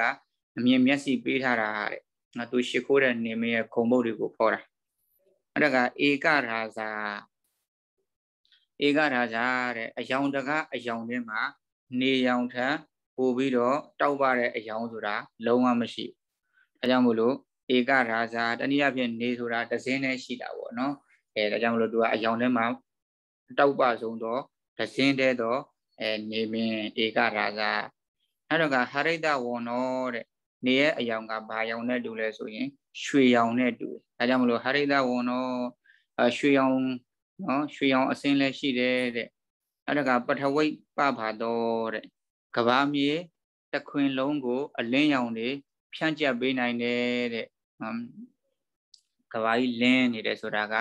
အမြင်မျက်စိပေးထားတာတဲ့။ငါသူရှိခိုးတဲ့နေမင်းရဲ့ခုံပုတ်တွေကိုခေါ်တာ။အဲ့ဒါကဧကရာဇာဧကရာဇာတဲ့အယောင်တကားအယောင်ထဲမှာ နေရောင်ထံပို့ပြီးတော့တောက်ပတဲ့အယောင်ဆိုတာလုံးဝမရှိဘူး။ဒါကြောင့်မို့လို့ဧကရာဇာတနည်းအားဖြင့်နေဆိုတာတစင်းနဲ့ရှိတာပေါ့နော်။အဲဒါကြောင့်မလို့သူကအယောင်ထဲမှာတောက်ပဆုံးတော့ဒဇင်းတဲ့တော့အဲနေမင်းဧကရာဇနောက်တော့ကဟရိတဝနောတဲ့နေရဲ့အယောင်ကဘာယောင်နဲ့တူလဲဆိုရင်ရွှေရောင်နဲ့တူတယ်ဒါကြောင့်မလို့ဟရိတဝနောအရွှေရောင်နော်ရွှေရောင် အစင်းလည်းရှိတယ်တဲ့အဲ့ဒါကပထဝိတ်ပဖာတော်တဲ့ကဘာမြေတခွင်လုံးကို အလင်းရောင်တွေဖြန့်ကျက်ပေးနိုင်တယ်တဲ့ကဘာကြီးလင်းနေတယ်ဆိုတာက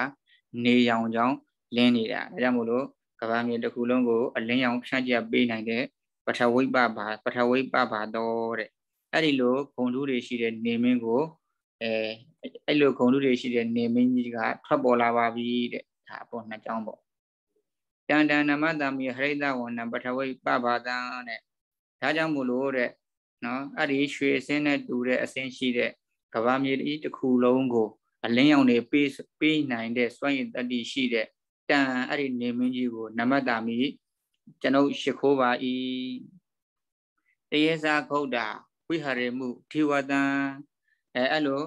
နေရောင်ကြောင့်လင်းနေတာဒါကြောင့်မို့လို့ကဘာမြေတစ်ခုလုံးကိုအလင်းရောင်ဖြန့်ကျက်ပေးနိုင်တဲ့ပထဝိပပါပထဝိပပါတော်တဲ့အဲ့ဒီလိုဂုံလူတွေရှိတဲ့နေမင်းကိုအဲအဲ့လိုဂုံလူတွေရှိတဲ့နေမင်းကြီးကထွက်ပေါ်လာပါပြီတဲ့ဒါအပေါ်နှစ်ကြောင်းပေါ့တန်တန်နမတမီဟရိတဝဏပထဝိပပါတံတဲ့ဒါကြောင့်မို့လို့တဲ့နော်အဲ့ဒီရွှေအစင်းနဲ့တူတဲ့အစင်းရှိတဲ့ကဘာမြေတစ်ခုလုံးကိုအလင်းရောင်တွေပေးပေးနိုင်တဲ့စွမ်းရည်တတ္တိရှိတဲ့တန်အဲ့ဒီနေမင်းကြီးကိုနမတာမိကျွန်ုပ်ရှိခိုးပါ၏တရေစာခုတ်တာဝိဟာရမှုဒီဝတံအဲအဲ့လို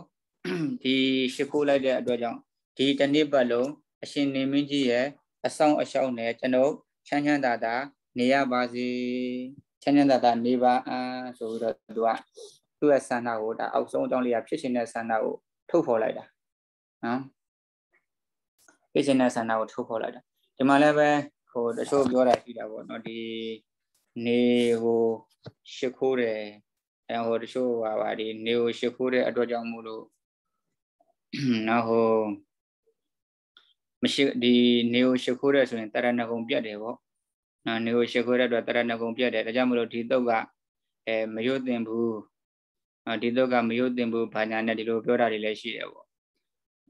ဒီရှိခိုးလိုက်တဲ့အတွက်ကြောင့်ဒီတနေ့ပတ်လုံးအရှင်နေမင်းကြီးရဲ့အဆောင်အရှောက်နဲ့ကျွန်ုပ်ချမ်းချမ်းသာသာ နေရပါစေချမ်းချမ်းသာသာနေပါအဆိုပြီးတော့သူကသူ့ရဲ့ဆန္ဒကိုဒါအောက်ဆုံးအကြောင်းလေးကဖြစ်ရှင်တဲ့ဆန္ဒကိုထုတ်ဖော်လိုက်တာနော်ဖြစ်ခြင်းတဲ့ဆန္ဒကိုထုတ်ဖော်လိုက်တာဒီမှာလည်းပဲဟိုတချို့ပြောတာရှိတာပေါ့နော်ဒီနေဟိုရှ िख ိုးတယ်အဲဟိုတချို့ဟာပါဒီနေကိုရှ िख ိုးတဲ့အတွက်ကြောင့်မို့လို့နော်ဟိုမရှိဒီနေကိုရှ िख ိုးတဲ့ဆိုရင်တရဏဂုံပြတ်တယ်ပေါ့နော်နေကိုရှ िख ိုးတဲ့အတွက်တရဏဂုံပြတ်တယ်ဒါကြောင့်မို့လို့ဒီတုတ်ကအဲမရွတ်တင်ဘူးဒီတုတ်ကမရွတ်တင်ဘူးဘာညာနဲ့ဒီလိုပြောတာတွေလည်းရှိတယ်ပေါ့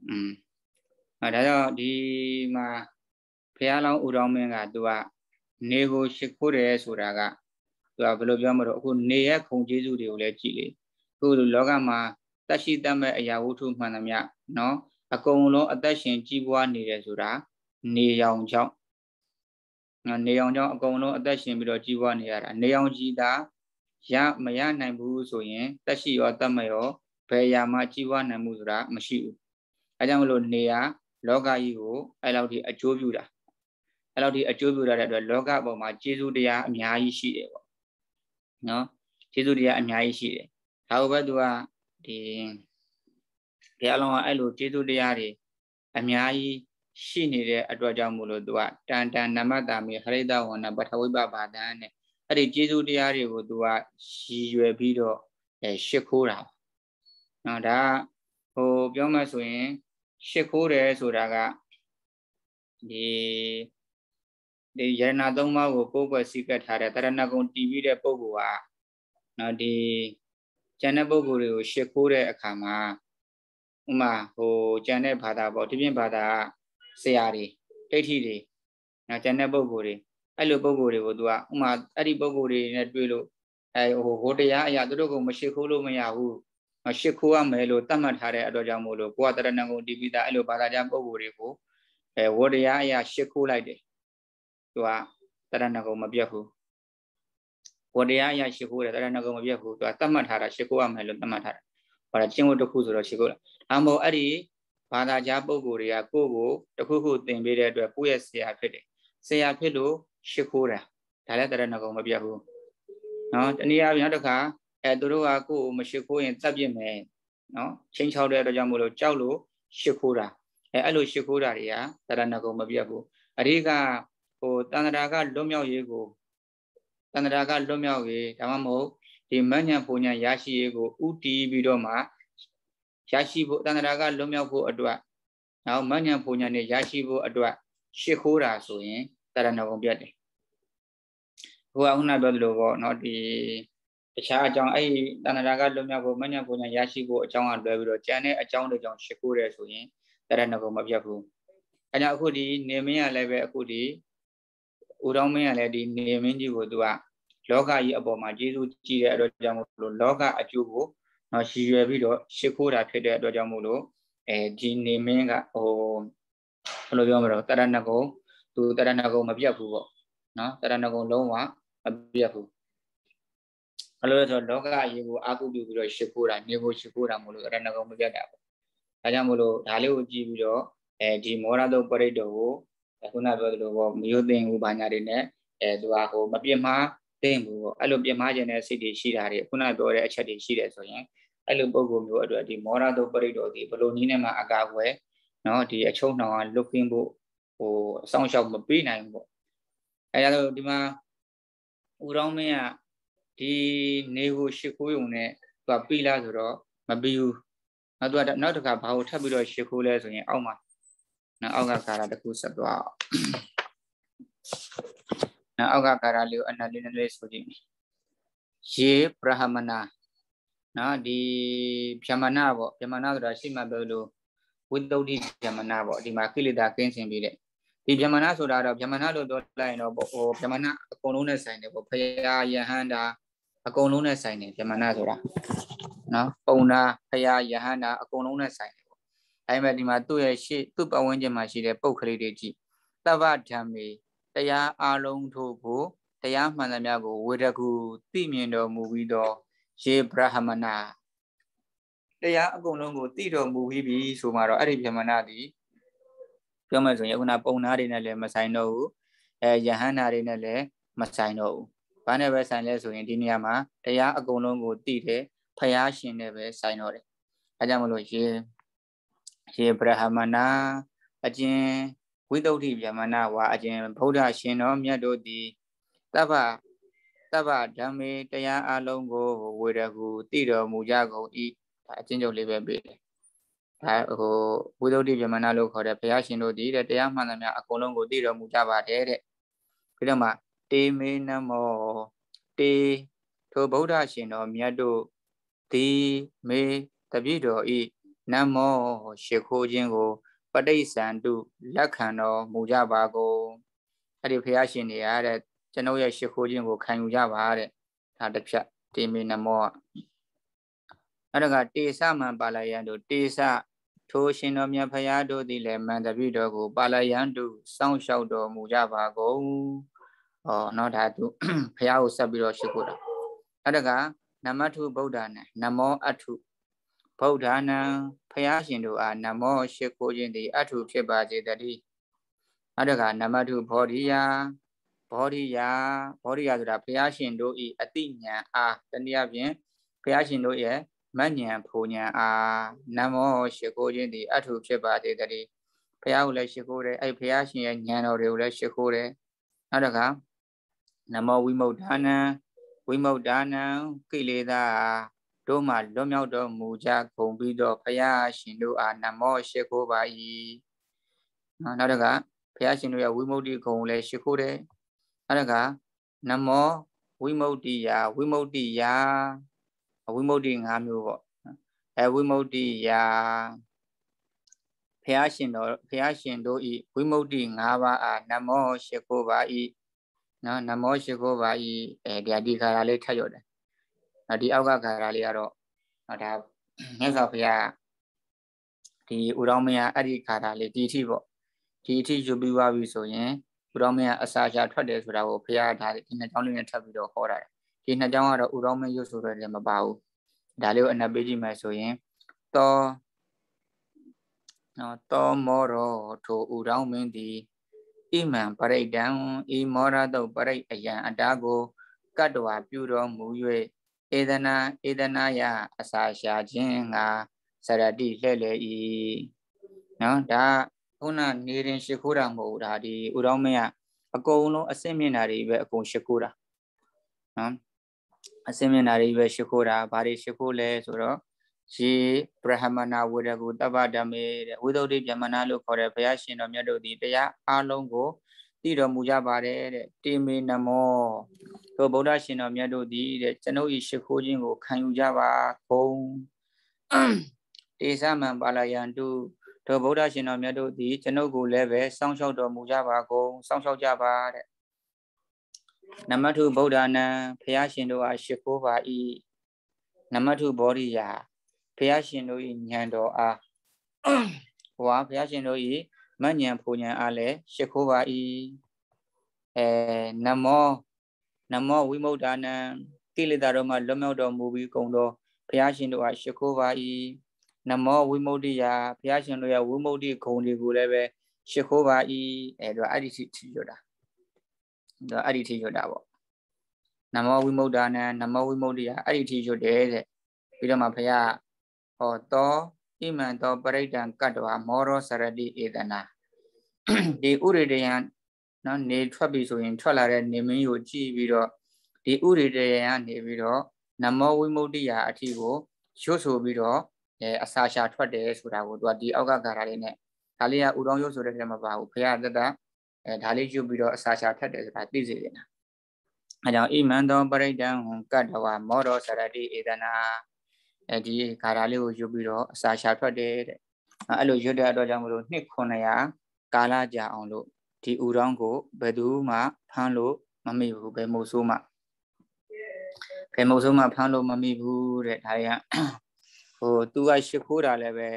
อืมအဲဒါကြောင့်ဒီမှာဖះလောင်းဦးတော်မင်းကသူကနေကိုရှိခိုးတယ်ဆိုတာကသူကဘယ်လိုပြောမလို့အခုနေရဲ့ခုံကျေးဇူးတွေကိုလည်းကြည်လေအခုလောကမှာတက်ရှိတက်မဲ့အရာဝတ္ထုမှန်သမျှနော်အကုန်လုံးအသက်ရှင်ကြီးပွားနေတယ်ဆိုတာ နေရောင်ကြောင့်နေရောင်ကြောင့်အကုန်လုံးအသက်ရှင်ပြီးတော့ကြီးပွားနေရတာနေရောင်ကြီးတာရမရနိုင်ဘူးဆိုရင်တက်ရှိရောတက်မရောဘယ်အရာမှကြီးပွားနိုင်မှုဆိုတာမရှိဘူးအဲကြောင့်မလို့နေရာလောကကြီးကိုအဲလောက်ဒီအကျိုးပြုတာအဲလောက်ဒီအကျိုးပြုတာတဲ့အတွက်လောကအပေါ်မှာကျေးဇူးတရားအများကြီးရှိတယ်ပေါ့နော်ကျေးဇူးတရားအများကြီးရှိတယ်ဒါဘုဘသူကဒီဘုရားလုံးကအဲ့လိုကျေးဇူးတရားတွေအများကြီးရှိနေတဲ့အတွက်ကြောင့်မို့လို့သူကတန်တန်နမတ္တာမေဟရိတဝန္နပထဝိပပါဒံနဲ့အဲ့ဒီကျေးဇူးတရားတွေကိုသူကရည်ရွယ်ပြီးတော့အဲရှ िख ိုးတာနော်ဒါဟိုပြောမှဆိုရင်ရှ िख ိုးတယ်ဆိုတာကဒီဒီယရဏသုံးပါးကိုကိုယ်ွယ်စီကတ်ထားတဲ့တရဏဂုံတည်ပြီးတဲ့ပုဂ္ဂိုလ်ကနော်ဒီကျန်တဲ့ပုဂ္ဂိုလ်တွေကိုရှ िख ိုးတဲ့အခါမှာဥမာဟိုကျန်တဲ့ဘာသာပေါ့ဒီပြင်ဘာသာဆရာတွေဒိဋ္ဌိတွေနော်ကျန်တဲ့ပုဂ္ဂိုလ်တွေအဲ့လိုပုဂ္ဂိုလ်တွေကိုသူကဥမာအဲ့ဒီပုဂ္ဂိုလ်တွေနဲ့တွေ့လို့အဲဟိုဟိုတရားအရာသူတို့ကိုမရှိခိုးလို့မရဘူးရှ िख ိုးရမယ်လို့သတ်မှတ်ထားတဲ့အတွက်ကြောင့်မို့လို့ကိုကတရဏဂုံတိပိတာအဲ့လိုဘာသာကြားပုံကိုယ်တွေကိုအဲဝတရားအရာရှ िख ိုးလိုက်တယ်သူကတရဏဂုံမပြတ်ဘူးဝတရားအရာရှ िख ိုးတယ်တရဏဂုံမပြတ်ဘူးသူကသတ်မှတ်ထားတာရှ िख ိုးရမယ်လို့သတ်မှတ်ထားတာဟောဒါကျင့်ဝတ်တစ်ခုဆိုတော့ရှ िख ိုးလားဒါမှမဟုတ်အဲ့ဒီဘာသာကြားပုံကိုယ်တွေကကိုယ့်ကိုတစ်ခုခုသင်ပေးတဲ့အတွက်ကိုယ့်ရဲ့ဆရာဖြစ်တယ်ဆရာဖြစ်လို့ရှ िख ိုးတာဒါလည်းတရဏဂုံမပြတ်ဘူးနော်တနည်းအားဖြင့်နောက်တစ်ခါအဲသူတို့ကကိုယ်ကိုမရှိခိုးရင်တပ်ပြစ်မယ်နော်ချင်းချောက်တဲ့အတွက်ကြောင့်မို့လို့ကြောက်လို့ရှိခိုးတာအဲအဲ့လို ရှိခိုးတာတွေကတရဏဂုံမပြတ်ဘူးအဓိကဟိုတန္တရာကလွတ်မြောက်ရေးကိုတန္တရာကလွတ်မြောက်ရေးဒါမှမဟုတ်ဒီမညံပုံညာရရှိရေးကိုဥတီးပြီးတော့မှရရှိဖို့တန္တရာကလွတ်မြောက်ဖို့အတွက်နောက်မညံပုံညာနဲ့ရရှိဖို့အတွက်ရှ िख ိုးတာဆိုရင်တရဏဂုံပြတ်တယ်ဟိုကခုနပြောသလိုပေါ့နော်ဒီတခြားအကြောင်းအဲ့ဒီတဏ္ဍာကလွတ်မြောက်ဖို့မညံပူညာရရှိဖို့အကြောင်းကလွဲပြီးတော့ကြံတဲ့အကြောင်းတွေကြောင့်ရှိခိုးတယ်ဆိုရင်တရဏဂုံမပြတ်ဘူး။အဲကြောင့်အခုဒီနေမင်းကလည်းပဲအခုဒီဦးတော်မင်းကလည်းဒီနေမင်းကြီးကိုသူကလောကကြီးအပေါ်မှာကျေးဇူးကြီးတဲ့အတွက်ကြောင့်မို့လို့လောကအကျိုးကို နော်ရည်ရွယ်ပြီးတော့ရှိခိုးတာဖြစ်တဲ့အတွက်ကြောင့်မို့လို့အဲဒီနေမင်းကဟိုဘယ်လိုပြောမလဲတရဏဂုံသူတရဏဂုံမပြတ်ဘူးပေါ့နော်တရဏဂုံလုံးဝမပြတ်ဘူးဘာလို့လဲဆိုတော့လောကအရေးကိုအာကုပြုပြီးတော့ရှ िख ိုးတာနေကိုရှ िख ိုးတာမလို့အဲ့ဒါငကုံမပြတ်တာပေါ့ဒါကြောင့်မလို့ဒါလေးကိုကြည့်ပြီးတော့အဲဒီမောရတုပရိတ်တော်ကိုခုနပြောသလိုပေါ့မယုတ်သိင်ဟူဘာညာတွေနဲ့အဲသူကဟိုမပြင်းမသိင်ဘူးပေါ့အဲ့လိုပြင်းမခြင်းတဲ့စိတ်တွေရှိတာတွေခုနပြောတဲ့အချက်တွေရှိတယ်ဆိုရင်အဲ့လိုပုံကိုမျိုးအတွက်ဒီမောရတုပရိတ်တော်ဒီဘလို့နည်းနဲ့မှအကာအကွယ်နော်ဒီအချုံနှောင်ကလွတ်ကင်းဖို့ဟိုအဆောင်ရှောက်မပေးနိုင်ဘူးပေါ့အဲဒါဆိုဒီမှာဦးရောင်းမင်းကဒီနေဟုရှ िख ိုးယုံနဲ့သူကပြီးလားဆိုတော့မပြီးဘူးနောက်သူကနောက်တစ်ခါဘာကိုထပ်ပြီးတော့ရှ िख ိုးလဲဆိုရင်အောက်မှာနောက်အောက်ကကာရာတစ်ခုဆက်သွားနောက်အောက်ကကာရာလေးကိုအနက်လေးလေးဆိုကြည့်ရေပရဟမနာနော်ဒီဗျမနာပေါ့ဗျမနာဆိုတာရှိမှပြောလို့ဝိတုဒ္ဓိဗျမနာပေါ့ဒီမှာကိလေသာကင်းစင်ပြီးတဲ့ဒီဗျမနာဆိုတာတော့ဗျမနာလို့ပြောလိုက်ရင်တော့ဟိုဗျမနာအကုန်လုံးနဲ့ဆိုင်တယ်ပေါ့ဖရာယဟန္တာအကုန်လုံးနဲ့ဆိုင်တယ်ဗြဟ္မဏဆိုတာနော်ပုံနာဖရာယဟန္တာအကုန်လုံးနဲ့ဆိုင်တယ်ပေါ့ဒါပေမဲ့ဒီမှာသူ့ရဲ့ရှေ့သူ့ပတ်ဝန်းကျင်မှာရှိတဲ့ပုတ်ကလေးတွေကြည့်တဗ္ဗဓမ္မေတရားအလုံးထို့ကိုတရားမှန်သမျှကို ဝေဒကုသိမြင်တော်မူပြီးတော့ယေဗြဟမနာတရားအကုန်လုံးကိုသိတော်မူပြီးပြီဆိုမှတော့အဲ့ဒီဗြဟ္မဏသည်ပြောမယ်ဆိုရင်ခုနပုံနာတွေနဲ့လည်းမဆိုင်တော့ဘူးအဲယဟန္တာတွေနဲ့လည်းမဆိုင်တော့ဘူးဘာနဲ့ပဲဆိုင်လဲဆိုရင်ဒီနေရာမှာတရားအကုန်လုံးကိုတည်တယ်ဖယားရှင်နဲ့ပဲဆိုင်တော့တယ်အဲကြောင့်မလို့ရေရေဗြဟမဏအကျဉ်ဝိသုဒ္ဓိဗြဟမဏဝါအကျဉ်ဗုဒ္ဓရှင်တော်မြတ်တို့သည်တပ္ပတပ္ပဓမ္မေတရားအလုံးကိုဝေရဟုတည်တော်မူကြကုန်၏ဒါအကျဉ်ချုပ်လေးပဲပေးတယ်ဒါဟိုဝိသုဒ္ဓိဗြဟမဏလို့ခေါ်တဲ့ဘုရားရှင်တို့ဒီတရားမှန်သမျှအကုန်လုံးကိုသိတော်မူကြပါတယ်တဲ့ပြီးတော့မှတေမေနမောတေထိုဗုဒ္ဓရှင်တော်မြတ်တို့ဒီမေတပြည့်တော်ဤနမောရှ िख ိုးခြင်းကိုပဋိစ္စံတုလက်ခံတော်မူကြပါကုန်အဲ့ဒီဖရာရှင်တွေရတဲ့ကျွန်ုပ်ရဲ့ရှ िख ိုးခြင်းကိုခံယူကြပါတဲ့ဒါတစ်ဖြတ်တေမေနမောအဲ့ဒါကတေသမံပါလယံတို့တေသထိုရှင်တော်မြတ်ဖရာတို့သည်လည်းမန္တပြည့်တော်ကိုပါလယံတုစောင့်ရှောက်တော်မူကြပါကုန်ဟောเนาะဒါသူဘုရားကိုဆက်ပြီးတော့ရှိခိုးတာနောက်တကနမထုဗုဒ္ဓနာနမောအထုဗုဒ္ဓနာဘုရားရှင်တို့အားနမောရှိခိုးခြင်းသည်အထုဖြစ်ပါစေတည်းနောက်တကနမထုဘောဓိယာဘောဓိယာဘောဓိယာဆိုတာဘုရားရှင်တို့ဤအတိညာအားတနည်းအားဖြင့်ဘုရားရှင်တို့ရဲ့မဉ္ဇဉ်ဖူဉ္ဇဉ်အားနမောရှိခိုးခြင်းသည်အထုဖြစ်ပါစေတည်းဘုရားကိုလည်းရှိခိုးတယ်အဲ့ဘုရားရှင်ရဲ့ဉာဏ်တော်တွေကိုလည်းရှိခိုးတယ်နောက်တကနမောဝိမု द्ध ာနံဝိမု द्ध ာနံကိလေသာတို့မှလွတ်မြောက်တော်မူကြကုန်ပြီးတော့ဘုရားရှင်တို့အားနမောရှိခိုးပါ၏နော်နောက်တကဘုရားရှင်တို့ရဲ့ဝိမု ക്തി ဂုံလည်းရှိခိုးတယ်နောက်တကနမောဝိမု ക്തി ယာဝိမု ക്തി ယာဝိမု ക്തി ၅မျိုးပေါ့အဲဝိမု ക്തി ယာဘုရားရှင်တော်ဘုရားရှင်တို့ဤဝိမု ക്തി ၅ပါးအားနမောရှိခိုးပါ၏နော်နမောရှိခိုးပါဤအဲဒီဒီခါရလေးထပ်ရော့တယ်နော်ဒီအောက်ကခါရလေးကတော့နော်ဒါမြတ်စွာဘုရားဒီဥရောမယအဲ့ဒီခါရလေးဒီအထိပေါ့ဒီအထိယူပြီးသွားပြီဆိုရင်ဥရောမယအစာချထွက်တယ်ဆိုတာကိုဘုရားဒါဒီနှစ်ကြောင်းလေးနဲ့ထပ်ပြီးတော့ဟောတာဒီနှစ်ကြောင်းကတော့ဥရောမယရုပ်ဆိုတော့လည်းမပါဘူးဒါလေးကိုအနက်ပေးကြည့်မယ်ဆိုရင်တောနော်တောမောရောထိုဥရောမင်းသည်ဣမံပရိတံဤမောရတုပရိအယံအတာကို ကတ္တဝါပြုတော်မူ၍ဧဒနာဧဒနာယအစာရှာခြင်းငါစရတိလှဲ့လေဤနော်ဒါခုနနေရင် ရှိခိုးတာမဟုတ်ဒါဒီဥတော်မင်းကအကုန်လုံးအစင်မြင်တာတွေပဲအကုန်ရှိခိုးတာနော်အစင်မြင်တာတွေပဲရှိခိုးတာဘာတွေရှိခိုးလဲဆိုတော့ရေဗြဟမဏဝေရကုတပ္ပဓမ္မေတဲ့ဝိသုဒ္ဓိဗြဟ္မဏလို့ခေါ်တဲ့ဘုရားရှင်တော်မြတ်တို့ဒီတရားအလုံးကိုသိတော်မူကြပါတယ်တဲ့တေမေနမောတို့ဗုဒ္ဓရှင်တော်မြတ်တို့ဒီတဲ့ကျွန်ုပ်ဤရှိခိုးခြင်းကိုခံယူကြပါခုံတေသမံပါလယံတုတို့ဗုဒ္ဓရှင်တော်မြတ်တို့ဒီကျွန်ုပ်ကိုလည်းပဲစောင့်ရှောက်တော်မူကြပါခုံစောင့်ရှောက်ကြပါတဲ့နမထုဗုဒ္ဓနာဘုရားရှင်တို့အားရှိခိုးပါဤနမထုဘောရိယာဘုရားရှင်တို့၏ဉာဏ်တော်အားဟောဘုရားရှင်တို့၏မဉဏ်ဖူဉဏ်အားလည်းရှ िख ိုးပါ၏အဲနမောနမောဝိမု ക്ത ာနံကိလေသာတို့မှလွတ်မြောက်တော်မူပြီးကုန်သောဘုရားရှင်တို့အားရှ िख ိုးပါ၏နမောဝိမု ക്തി ယာဘုရားရှင်တို့ရဲ့ဝိမု ക്തി ဂုဏ်တွေကိုလည်းပဲရှ िख ိုးပါ၏အဲဒါအဲ့ဒီထိထိရတာဒါအဲ့ဒီထိရတာပေါ့နမောဝိမု ക്ത ာနံနမောဝိမု ക്തി ယာအဲ့ဒီထိရတဲ့တဲ့ပြီးတော့မှဘုရားဟောတောဣမံသောပရိဒံကတ္တဝါမောရောစရတိဧတနာဒီဥရိတယံနော်နေထွက်ပြီဆိုရင် ထွက်လာတဲ့နေမင်းကို ကြည့်ပြီးတော့ဒီဥရိတယံကနေပြီးတော့နမောဝိမု ക്തി ယာအထီကိုရွတ်ဆိုပြီးတော့အဲအစာရှာထွက်တယ်ဆိုတာကိုသူကဒီအောက်ကကာရလေးနဲ့ဒါလေးကဥတော်ရုပ်ဆိုတဲ့ထဲမှာပါဘူးဘုရားတတအဲဒါလေးယူပြီးတော့အစာရှာထက်တယ်ဆိုတာသိစေတယ်နော်အဲကြောင့်ဣမံသောပရိဒံဟံကတ္တဝါမောရောစရတိဧတနာအဲဒီဂါထာလေးကိုယူပြီးတော့အစာရှာထွက်တယ်တဲ့အဲ့လိုရွတ်တဲ့အတွက်ကြောင့်မလို့နှစ်900ကာလကြာအောင်လို့ဒီဥရောင်းကိုဘယ်သူမှဖမ်းလို့မမိဘူးဘယ်မို့ဆိုးမှဘယ်မို့ဆိုးမှဖမ်းလို့မမိဘူးတဲ့ဒါတွေကဟိုသူကရှ िख ိုးတာလည်းပဲ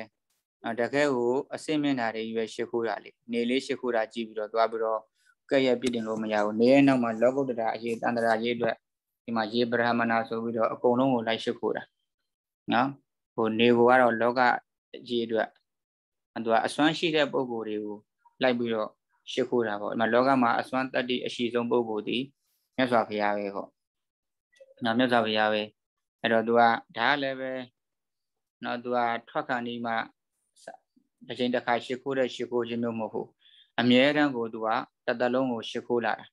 တကယ်ကိုအစင်မြင့်တာတွေရွယ်ရှ िख ိုးတာလေနေလေးရှ िख ိုးတာကြည့်ပြီးတော့သွားပြီးတော့ကဲ့ရဲ့ပြစ်တင်လို့မရဘူးနေရဲ့နောက်မှာလောကုတ္တရာအရေးတန္တရာရေးအတွက်ဒီမှာရေဗြဟ္မဏဆိုပြီးတော့အကုန်လုံးကိုလိုက်ရှ िख ိုးတာနော်ဟိုနေကိုကတော့လောကအကြီးအတွက်သူကအစွမ်းရှိတဲ့ပုံကိုယ်တွေကိုလိုက်ပြီးတော့ရှ िख ိုးတာပေါ့အဲ့မှာလောကမှာအစွမ်းတတ္တိအရှိဆုံးပုံကိုယ်သည်မြတ်စွာဘုရားပဲဟောနော်မြတ်စွာဘုရားပဲအဲ့တော့သူကဒါလည်းပဲနော်သူကထွက်ခါနေမှတစ်ချိန်တစ်ခါရှ िख ိုးတဲ့ရှ िख ိုးခြင်းမျိုးမဟုတ်ဘူးအမြဲတမ်းကိုသူကတတလုံးကိုရှ िख ိုးလာတာ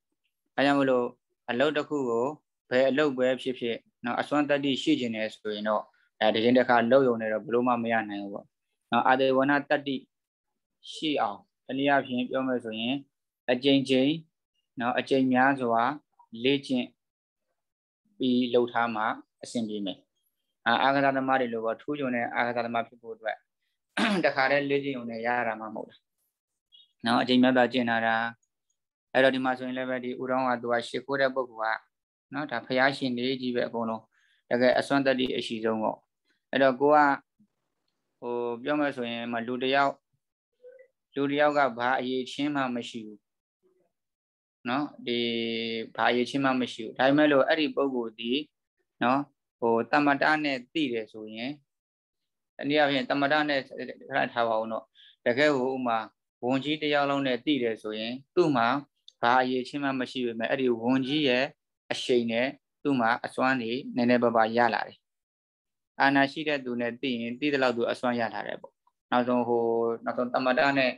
အဲကြောင့်မလို့အလုတ်တစ်ခုကိုဘယ်အလုတ်ပဲဖြစ်ဖြစ်နော်အစွမ်းတတ္တိရှိခြင်းနဲ့ဆိုရင်တော့အဲတစ်ချိန်တစ်ခါလှုပ်ယုံနေတော့ဘလို့မှမရနိုင်ဘူးပေါ့နော်အာဒေဝနာတတ္တိရှိအောင်တနည်းအားဖြင့်ပြောမယ်ဆိုရင်အကြိမ်ကြိမ်နော်အကြိမ်များစွာလေ့ကျင့်ပြီးလှုပ်ထားမှအဆင်ပြေမယ်အာဂသသမားတွေလိုပေါ့ထူးချွန်တဲ့အာဂသသမားဖြစ်ဖို့အတွက်တခါတည်းလေ့ကျင့်ုံနဲ့ရတာမှမဟုတ်ဘူးနော်အချိန်မြတ်တာကျင့်လာတာအဲ့တော့ဒီမှာဆိုရင်လည်းပဲဒီဥရောကသူကရှ िख ိုးတဲ့ပုဂ္ဂိုလ်ကနော်ဒါဖျားရှင်လေးကြီးပဲအကုန်လုံးတကယ်အစွမ်းတတ္တိအရှိဆုံးပေါ့အဲ့တော့ကိုကဟိုပြောမယ်ဆိုရင်မလူတယောက်လူတယောက်ကဘာအရေးချင်းမှမရှိဘူးနော်ဒီဘာအရေးချင်းမှမရှိဘူးဒါပေမဲ့လို့အဲ့ဒီပုံကိုဒီနော်ဟိုတမတနဲ့တိတယ်ဆိုရင်အနည်းအားဖြင့်တမတနဲ့ခဏထားပါဦးတော့တကယ်ကိုဥမာဝန်ကြီးတယောက်လုံးနဲ့တိတယ်ဆိုရင်သူ့မှာဘာအရေးချင်းမှမရှိပေမဲ့အဲ့ဒီဝန်ကြီးရဲ့အရှိန်နဲ့သူ့မှာအစွမ်းနေနည်းနည်းပါးပါးရလာတယ်အာနာရှိတဲ့သူနဲ့သိရင်သိတဲ့လောက်သူအစွမ်းရထားတယ်ပေါ့နောက်ဆုံးဟိုနောက်ဆုံးတမတနဲ့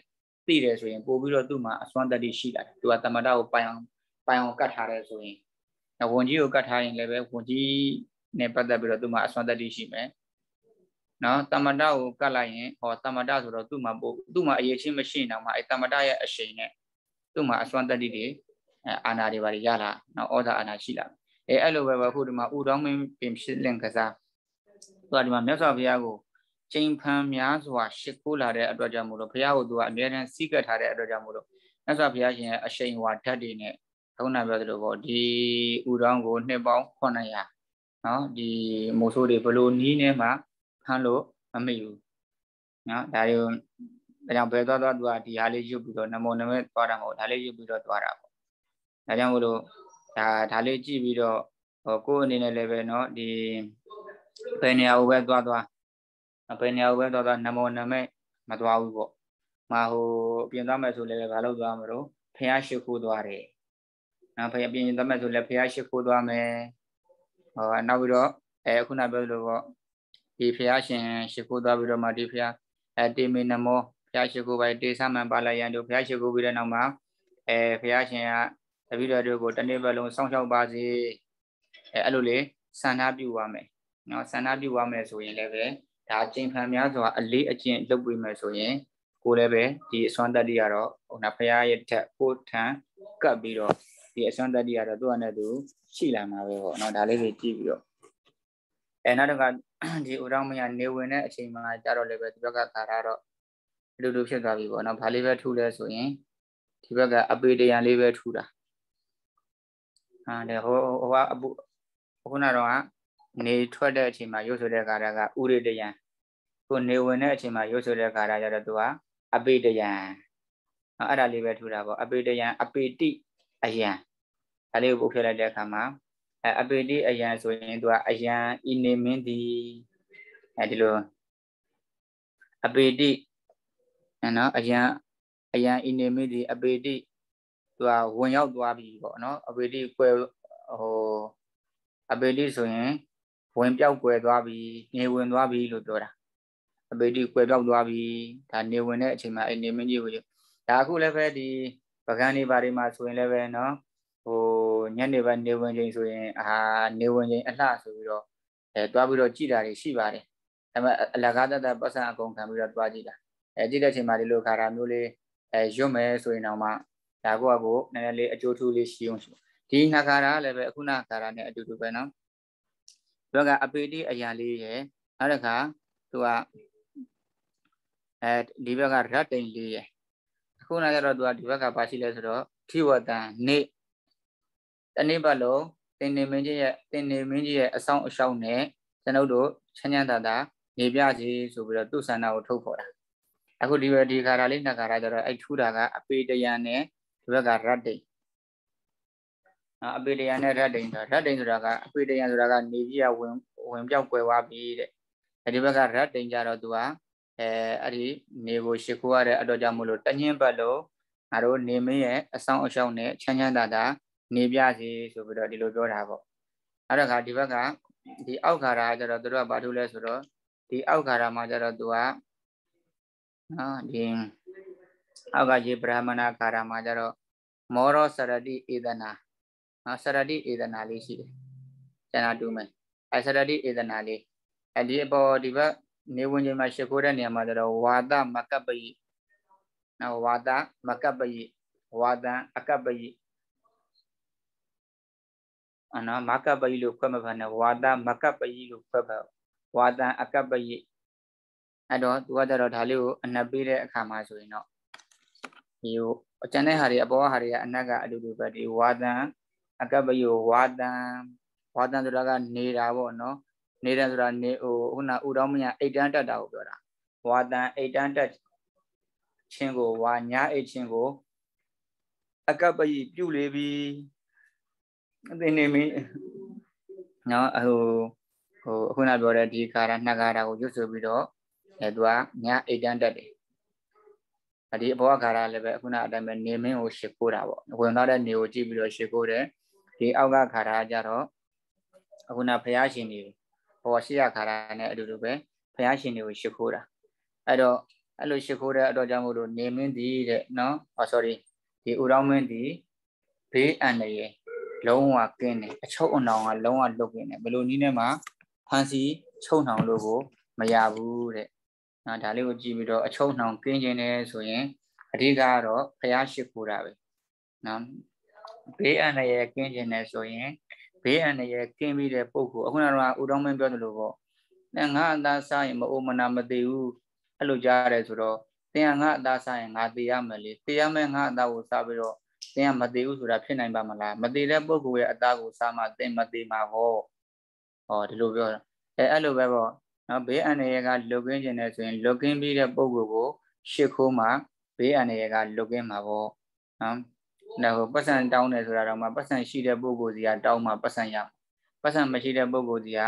သိတယ်ဆိုရင်ပို့ပြီးတော့သူ့မှာအစွမ်းတတိရှိလာတယ်သူကတမတကိုပိုင်အောင်ပိုင်အောင်ကတ်ထားတယ်ဆိုရင်ဝန်ကြီးကိုကတ်ထားရင်လည်းပဲဝန်ကြီးနဲ့ပတ်သက်ပြီးတော့သူ့မှာအစွမ်းတတိရှိမယ်နော်တမတကိုကတ်လိုက်ရင်ဟောတမတဆိုတော့သူ့မှာပို့သူ့မှာအရေးချင်းမရှိနေအောင်မှာအဲတမတရဲ့အရှိန်နဲ့သူ့မှာအစွမ်းတတိတွေအာနာတွေပါရလာနော်ဩဇာအာနာရှိလာအဲအဲ့လိုပဲအခုဒီမှာဥတော်မင်းပင်ဖြစ်လင့်ကစားသူကဒီမှာမြတ်စွာဘုရားကိုချိန်ဖန်များစွာရှ िख ိုးလာတဲ့အတွက်ကြောင့်မို့လို့ဘုရားကိုသူကအမြဲတမ်းစီးကပ်ထားတဲ့အတွက်ကြောင့်မို့လို့မြတ်စွာဘုရားရှင်ရဲ့အရှိန်ဝါဓာတ်တွေနဲ့ခုနပြောသလိုပေါ့ဒီဥတောင်းကိုနှစ်ပေါင်း900နော်ဒီမိုးဆိုးတွေဘလို့နီးနေမှဖမ်းလို့မမိဘူးနော်ဒါတွေဒါကြောင့်ဘယ်သွားသွားသူကဒီဟာလေးရွတ်ပြီးတော့နမောနမေသွားတာမဟုတ်ဒါလေးရွတ်ပြီးတော့သွားတာပေါ့ဒါကြောင့်မို့လို့ဒါဒါလေးကြည့်ပြီးတော့ဟိုကိုယ်အနေနဲ့လည်းပဲเนาะဒီဘယ်နေရာကိုပဲသွားသွားဘယ်နေရာကိုပဲသွားသွားနမောနမိတ်မသွားဘူးပေါ့မဟိုပြင်သွားမယ်ဆိုလည်းဘာလို့သွားမလို့ဖះရှိခိုးသွားတယ်နော်ဖះပြင်သွားမယ်ဆိုလည်းဖះရှိခိုးသွားမယ်ဟောနောက်ပြီးတော့အဲခုနပြောလို့ပေါ့ဒီဖះရှင်ရှိခိုးသွားပြီးတော့မှဒီဖះအဲတေမေနမောဖះရှိခိုးပဲတေသမံပါလယံတို့ဖះရှိခိုးပြီးတဲ့နောက်မှာအဲဖះရှင်ကတပိတော်တို့ကိုတနေ့ပတ်လုံးစောင့်ရှောက်ပါစေအဲအဲ့လိုလေဆန္ဒပြုပါမယ်နော်ဆန္ဒပြုရမယ်ဆိုရင်လည်းပဲဒါအကျင့်ဖန်များစွာ အလေးအကျင့်လုပ်ပေးမယ်ဆိုရင်ကိုယ်လည်းပဲဒီအစွမ်းတတ္တိကတော့ဟိုနာဖရာရဲ့ထက်ကိုထံကပ်ပြီးတော့ဒီအစွမ်းတတ္တိကတော့သူ့အနေနဲ့သူရှိလာမှာပဲပေါ့နော်ဒါလေးတွေကြည့်ပြီးတော့အဲနောက်တစ်ခါဒီဥရောမယနေဝင်တဲ့အချိန်မှာကြတော့လည်းပဲဒီဘက်ကသာရတော့လူလူဖြစ်သွားပြီပေါ့နော်ဘာလေးပဲထုလဲဆိုရင်ဒီဘက်ကအပေတရံလေးပဲထုတာဟာလေဟိုဟိုကအခုနတော့ကနေထွက်တဲ့အချိန်မှာရုပ်ဆိုတဲ့ကာရကဥရိတယံကိုနေဝင်တဲ့အချိန်မှာရုပ်ဆိုတဲ့ကာရကြတော့သူကအပိတယံအဲ့ဒါလေးပဲထူတာပေါ့အပိတယံအပိတိအယံအဲ့လေးကိုပုတ်ဖြတ်လိုက်တဲ့အခါမှာအပိတိအယံဆိုရင်သူကအယံဤနေမင်းဒီအဲ့ဒီလိုအပိတိနော်အယံအယံဤနေမင်းဒီအပိတိသူကဝင်ရောက်သွားပြီပေါ့နော်အပိတိကွယ်ဟိုအပိတိဆိုရင်ဝင်ပြောက်ကွယ်သွားပြီနေဝင်သွားပြီလို့ပြောတာအပေတိကွယ်ပြောက်သွားပြီဒါနေဝင်တဲ့အချိန်မှာအဲ့နေမင်းကြီးကိုဒါအခုလည်းပဲဒီပကန်းနေပါတွေမှာဆိုရင်လည်းပဲเนาะဟိုညနေပိုင်းနေဝင်ချိန်ဆိုရင်အာနေဝင်ချိန်အလှဆိုပြီးတော့အဲတွားပြီးတော့ကြည်တာတွေရှိပါတယ်ဒါပေမဲ့အလကားတတ်တတ်ပတ်စံအကုန်ခံပြီးတော့တွားကြည့်တာအဲကြည့်တဲ့အချိန်မှာဒီလိုခါရာမျိုးလေးအဲရွတ်မယ်ဆိုရင်တော့မှဒါကိုကကိုနည်းနည်းလေးအကျိုးထူးလေးရှိအောင်ရှိဒီနာခါရာလည်းပဲအခုနာခါရာနဲ့အတူတူပဲเนาะသူကအပေတိအရာလေးရယ်နောက်တစ်ခါသူကအဲဒီဘက်ကရတ်တိန်လေးရယ်အခုနကတော့သူကဒီဘက်ကပါရှိလဲဆိုတော့ထိဝတန်နေတနေ့ပတ်လုံးတင်နေမင်းကြီးရဲ့တင်နေမင်းကြီးရဲ့အဆောင်အရှောင်းနဲ့ကျွန်ုပ်တို့ချမ်းချမ်းသာသာနေပြစီဆိုပြီးတော့သူ့ဆန္ဒကိုထုတ်ဖော်တာအခုဒီဘက်ဒီခါရလေးနှစ်ခါရကျတော့အဲ့ထူတာကအပေတရံနဲ့ဒီဘက်ကရတ်တိန်အပေတယံနဲ့ဓာတ်တိန်ဆိုတာဓာတ်တိန်ဆိုတာကအပေတယံဆိုတာကနေကြီးကဝင်ဝင်ပြောက်ကွယ်သွားပြီတဲ့အဲဒီဘက်ကဓာတ်တိန်ကြတော့သူကအဲအဲ့ဒီနေကိုရှ िख ိုးရတဲ့အတော့ကြောင့်မလို့တညင်းပတ်လို့ငါတို့နေမင်းရဲ့အဆောင်အရှောင်းနဲ့ချမ်းချမ်းသာသာ နေပြစီဆိုပြီးတော့ဒီလိုပြောတာပေါ့အဲ့တော့ခါဒီဘက်ကဒီအောက်ခါရာကျတော့သူတို့ကဘာလုပ်လဲဆိုတော့ဒီအောက်ခါရာမှာကျတော့သူကနော်ဒီအောက်ကရေပရမဏခါရာမှာကျတော့မောရောစရတိဧဒနာနော်စရတိဧဒနာလေးရှိတယ်ကျန်တာတူမယ်အဲစရတိဧဒနာလေးအဲဒီအပေါ်ဒီဘက်နေဝင်ချိန်မှာရှ िख ိုးတဲ့နေရာမှာကျတော့ဝါသမကပ္ပယိနော်ဝါသမကပ္ပယိဝါဒံအကပ္ပယိအနာမကပ္ပယိလို့ခွဲမဖတ်နဲ့ဝါဒမကပ္ပယိလို့ခွဲဖတ်ဝါဒံအကပ္ပယိအဲ့တော့သူကကြတော့ဒါလေးကိုအနက်ပေးတဲ့အခါမှာဆိုရင်တော့ဒီကိုအကျန်တဲ့ဟာတွေအပေါ်ဟာတွေကအနက်ကအတူတူပဲဒီဝါဒံအကပယောဝါတံဝါတံဆိုတာကနေတာပေါ့နော် နေတဲ့ဆိုတာနေဟိုခုနဥတော်မညာအိတ်တန်းတက်တာကိုပြောတာဝါတံအိတ်တန်းတက်ချင်းကိုဝါညာအိတ်ချင်းကိုအကပ္ပယိပြုလေပြီအသင်နေမင်းနော်ဟိုဟိုအခုနပြောတဲ့ဒီကာရနှစ်ကာရကိုရွတ်ဆိုပြီးတော့အဲသူကညာအိတ်တန်းတက်တယ်အဒီအဘောကာရလည်းပဲအခုနအတိုင်းပဲနေမင်းကိုရှ िख ိုးတာပေါ့ဝင်သွားတဲ့နေကိုကြည့်ပြီးတော့ရှ िख ိုးတယ်ဒီအောက်ကခါရကြတော့အခုနဘုရားရှင်တွေဘောရှိရခါရနဲ့အတူတူပဲဘုရားရှင်တွေကိုရှိခိုးတာအဲ့တော့အဲ့လိုရှိခိုးတဲ့အတော့ကြောင့်မို့လို့နေမင်းသည်တဲ့နော်ဟော sorry ဒီဦးတော်မင်းသည်ဘေးအန္တရာယ်လုံးဝကင်းတယ်အချုပ်အနှောင်ကလုံးဝလုတ်ကင်းတယ်ဘယ်လိုနည်းနဲ့မှဖန်စီချုပ်နှောင်လို့ကို မရဘူးတဲ့နော်ဒါလေးကိုကြည့်ပြီးတော့အချုပ်နှောင်ကင်းခြင်းတယ်ဆိုရင်အဓိကကတော့ဖျားရှိခိုးတာပဲနော်ဘေးအန္တရာယ်ကင်းကျင်တယ်ဆိုရင်ဘေးအန္တရာယ်ကင်းပြီးတဲ့ပုံကိုအခုနကဦးတော်မင်းပြောသလိုပေါ့ငါအသားစားရင်မအိုမနာမသိဘူးအဲ့လိုကြားရတယ်ဆိုတော့သင်ကငါအသားစားရင်ငါသိရမယ်လေသိရမယ်ငါအသားကိုစားပြီးတော့သင်ကမသိဘူးဆိုတာဖြစ်နိုင်ပါမလားမသိတဲ့ပုံကိုရဲ့အသားကိုစားမှသင်မသိမှာဟောဟောဒီလိုပြောတာအဲအဲ့လိုပဲပေါ့နော်ဘေးအန္တရာယ်ကလုကင်းကျင်တယ်ဆိုရင်လုကင်းပြီးတဲ့ပုံကိုရှ िख ိုးမှာဘေးအန္တရာယ်ကလုကင်းမှာပေါ့နော်နော်ဟိုပတ်စံတောင်းတယ်ဆိုတာတော့မှပတ်စံရှိတဲ့ပုဂ္ဂိုလ်စီကတောင်းမှပတ်စံရပတ်စံမရှိတဲ့ပုဂ္ဂိုလ်စီက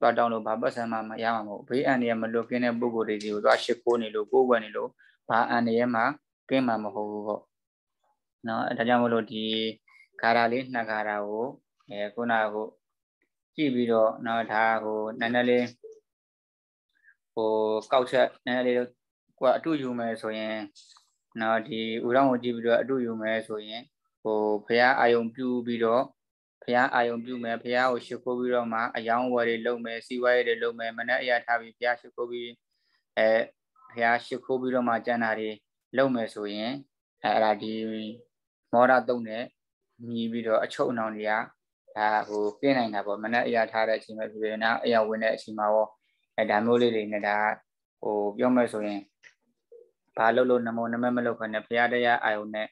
သွားတောင်းလို့ဘာပတ်စံမှမရမှာမဟုတ်ဘေးအန္တရာယ်မလွတ်ကင်းတဲ့ပုဂ္ဂိုလ်တွေစီကိုသွားရှိခိုးနေလို့ကိုယ်ဝယ်နေလို့ဘာအန္တရာယ်မှကင်းမှာမဟုတ်ဘူးပေါ့နော်အဲဒါကြောင့်မလို့ဒီဂါရာလေးနှစ်ဂါရာကိုအဲခုနကကြည့်ပြီးတော့နော်ဒါဟိုနည်းနည်းလေးဟိုကောက်ချက်နည်းနည်းလေးကွာအတူယူမယ်ဆိုရင်နော်ဒီဥရောကိုကြည့်ပြီးတော့အတုယူမယ်ဆိုရင်ဟိုဖះအာယုံပြူပြီးတော့ဖះအာယုံပြူမယ်ဖះကိုရှ िख ိုးပြီးတော့မှအယောင်ဝယ်တွေလုပ်မယ်စီဝါရည်တွေလုပ်မယ်မနဲ့အရာထားပြီးဖះရှ िख ိုးပြီးအဲဖះရှ िख ိုးပြီးတော့မှကျန်တာတွေလုပ်မယ်ဆိုရင်အဲအဲ့ဒါဒီမောရတုံးနဲ့မြည်ပြီးတော့အချုပ်အနှောင်တွေကဒါဟိုပြင်းနိုင်တာပေါ့မနဲ့အရာထားတဲ့အချိန်မှာပြည်နာအရာဝင်တဲ့အချိန်မှာရောအဲဒါမျိုးလေးတွေနဲ့ဒါဟို ပြောမယ်ဆိုရင်ဘာလုပ်လို့နမောနမမလုပ်ခွနဲ့ဘုရားတရားအာယုန်နဲ့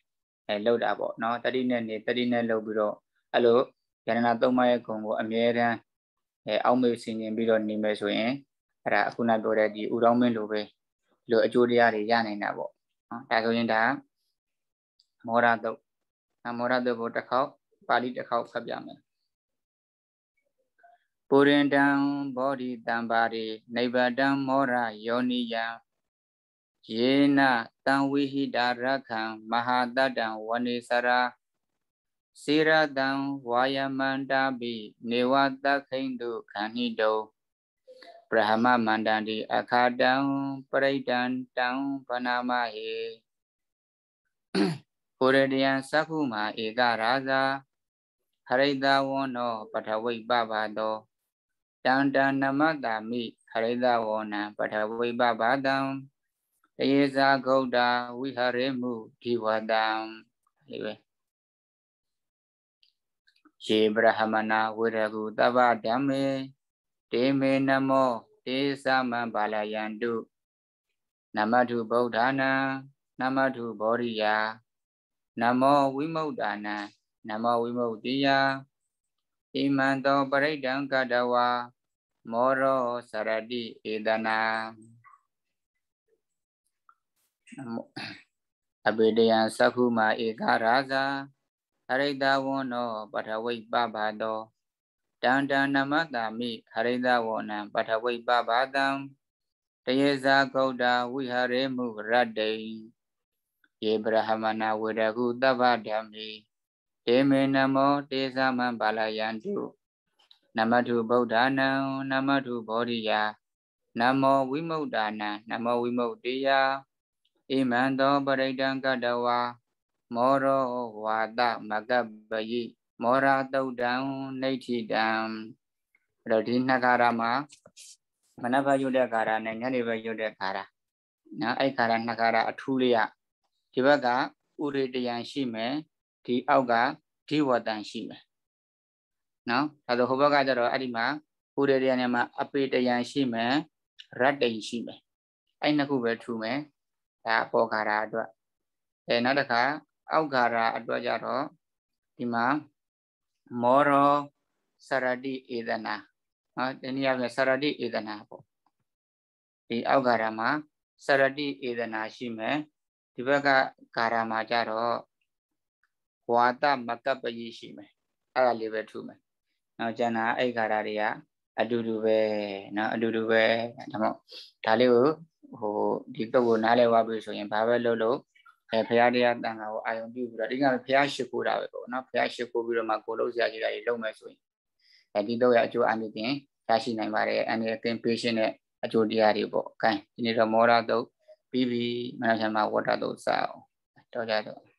အဲလှုပ်တာပေါ့နော်တတိနဲ့နေတတိနဲ့လှုပ်ပြီးတော့အဲ့လိုယန္တနာသုံးပါးရဲ့ဂုံကိုအမြဲတမ်းအဲအောက်မေ့ဆင်ခြင်ပြီးတော့နေမယ်ဆိုရင်အဲ့ဒါအခုနပြောတဲ့ဒီဥတော်မင်းလိုပဲဒီလိုအကျိုးတရားတွေရနိုင်တာပေါ့နော်ဒါဆိုရင်ဒါမောရတုတ်မောရတုတ်ကိုတစ်ခေါက်ပါဠိတစ်ခေါက်ဖတ်ပြမယ်ပုရိန္တံဘောဓိတံပါရိနိဗ္ဗတံမောရယောနိယံယေနတံဝိဟိတာရခံမဟာတတံဝနေစရာစေရတံဝါယမန္တပိနေဝတခိန္တုခဏိတုပရဟမမန္တန္တိအခါတံပရိတံတံဗနာမဟေကိုရတယံသက္ခုမဧကရာဇာဟရိတဝန္နောပထဝိပပသောတံတံနမတမိဟရိတဝန္နံပထဝိပပတံတေဇာဂုတ်တာဝိဟာရေမှုဒီဝတံလေးပဲယေဗြဟမနာဝေရကုတဗ္ဗဓမ္မေတေမေနမော တေသမံပါလယန္တုနမတုဗုဒ္ဓနာနမတုဘောရိယာနမောဝိမု ക്ത နာနမောဝိမု ക്തി ယာဣမံတောပရိဒံကတဝါမောရောစရတိဧတနာအဘိဒယံသက္ခုမာဧကရာဇာဟရိတဝနော ပထဝိပပသောတန္တနမတာမိဟရိတဝနံပထဝိပပတံတယေဇာဂௌဒဝိဟရေမှုရတ္တိယေဗြဟမနာဝေရကုတဗ္ဗဓမ္မိတေမေနမောတေသမံဘာလယန္တုနမတုဗုဒ္ဓနံနမတုဗောဓိယနမောဝိမု ക്ത နံနမောဝိမု ക്തി ယဣမံသောပရိဒံကတဝါမောရောဝါဒမကပယိမောရာတုတ်တံနှိဋ္ဌိတံအဲ့တော့ဒီနှစ်ခါရမှာမနဘယုတ်တဲ့ခါရနဲ့ညနေဘယုတ်တဲ့ခါရနော်အဲ့ခါရနှစ်ခါရအထူးလေးရဒီဘက်ကဥရိတယံရှိမယ်ဒီအောက်ကဒီဝတန်ရှိမယ်နော်ဒါဆိုဟိုဘက်ကကျတော့အဲ့ဒီမှာဥရိတယံနဲ့မှာအပေတယံရှိမယ်ရတ္တိန်ရှိမယ်အဲ့နှစ်ခုပဲထူမယ်ဒါအပေါ်ခါရာအတွက်အဲနောက်တစ်ခါအောက်ခါရာအတွက်ကြတော့ဒီမှာမောရောစရတိဧဒနာနော်ဒီနေရာမှာစရတိဧဒနာပေါ့ဒီအောက်ခါရာမှာစရတိဧဒနာရှိမယ်ဒီဘက်ကဂါရာမှာကြတော့ဝါသမကပ္ပယိရှိမယ်အဲ့ဒါလေးပဲထူမယ်နော်ကျန်တာအဲ့ဂါရာတွေကအတူတူပဲနော်အတူတူပဲဒါမို့ဒါလေးကိုဟိုဒီတုတ်ကိုနားလဲသွားပြီဆိုရင်ဘာပဲလုပ်လို့အဲဘုရားတရားတန်ခါကိုအာယုံပြုပြီးတော့ဒီကဘုရားရှိခိုးတာပဲပေါ့နော်ဘုရားရှိခိုးပြီးတော့မှကိုလို့ဆရာကြီးတွေလုပ်မယ်ဆိုရင်အဲဒီတုတ်ရဲ့အကျိုးအမြင်ရရှိနိုင်ပါတယ်အနေနဲ့သင်ပေးရှင်းတဲ့အကျိုးတရားတွေပေါ့အဲဒီနေ့တော့မောရတုတ်ပြီးပြီးမနက်ဖြန်မှာဝတ္တတုတ်စအောင်တော်ကြတော့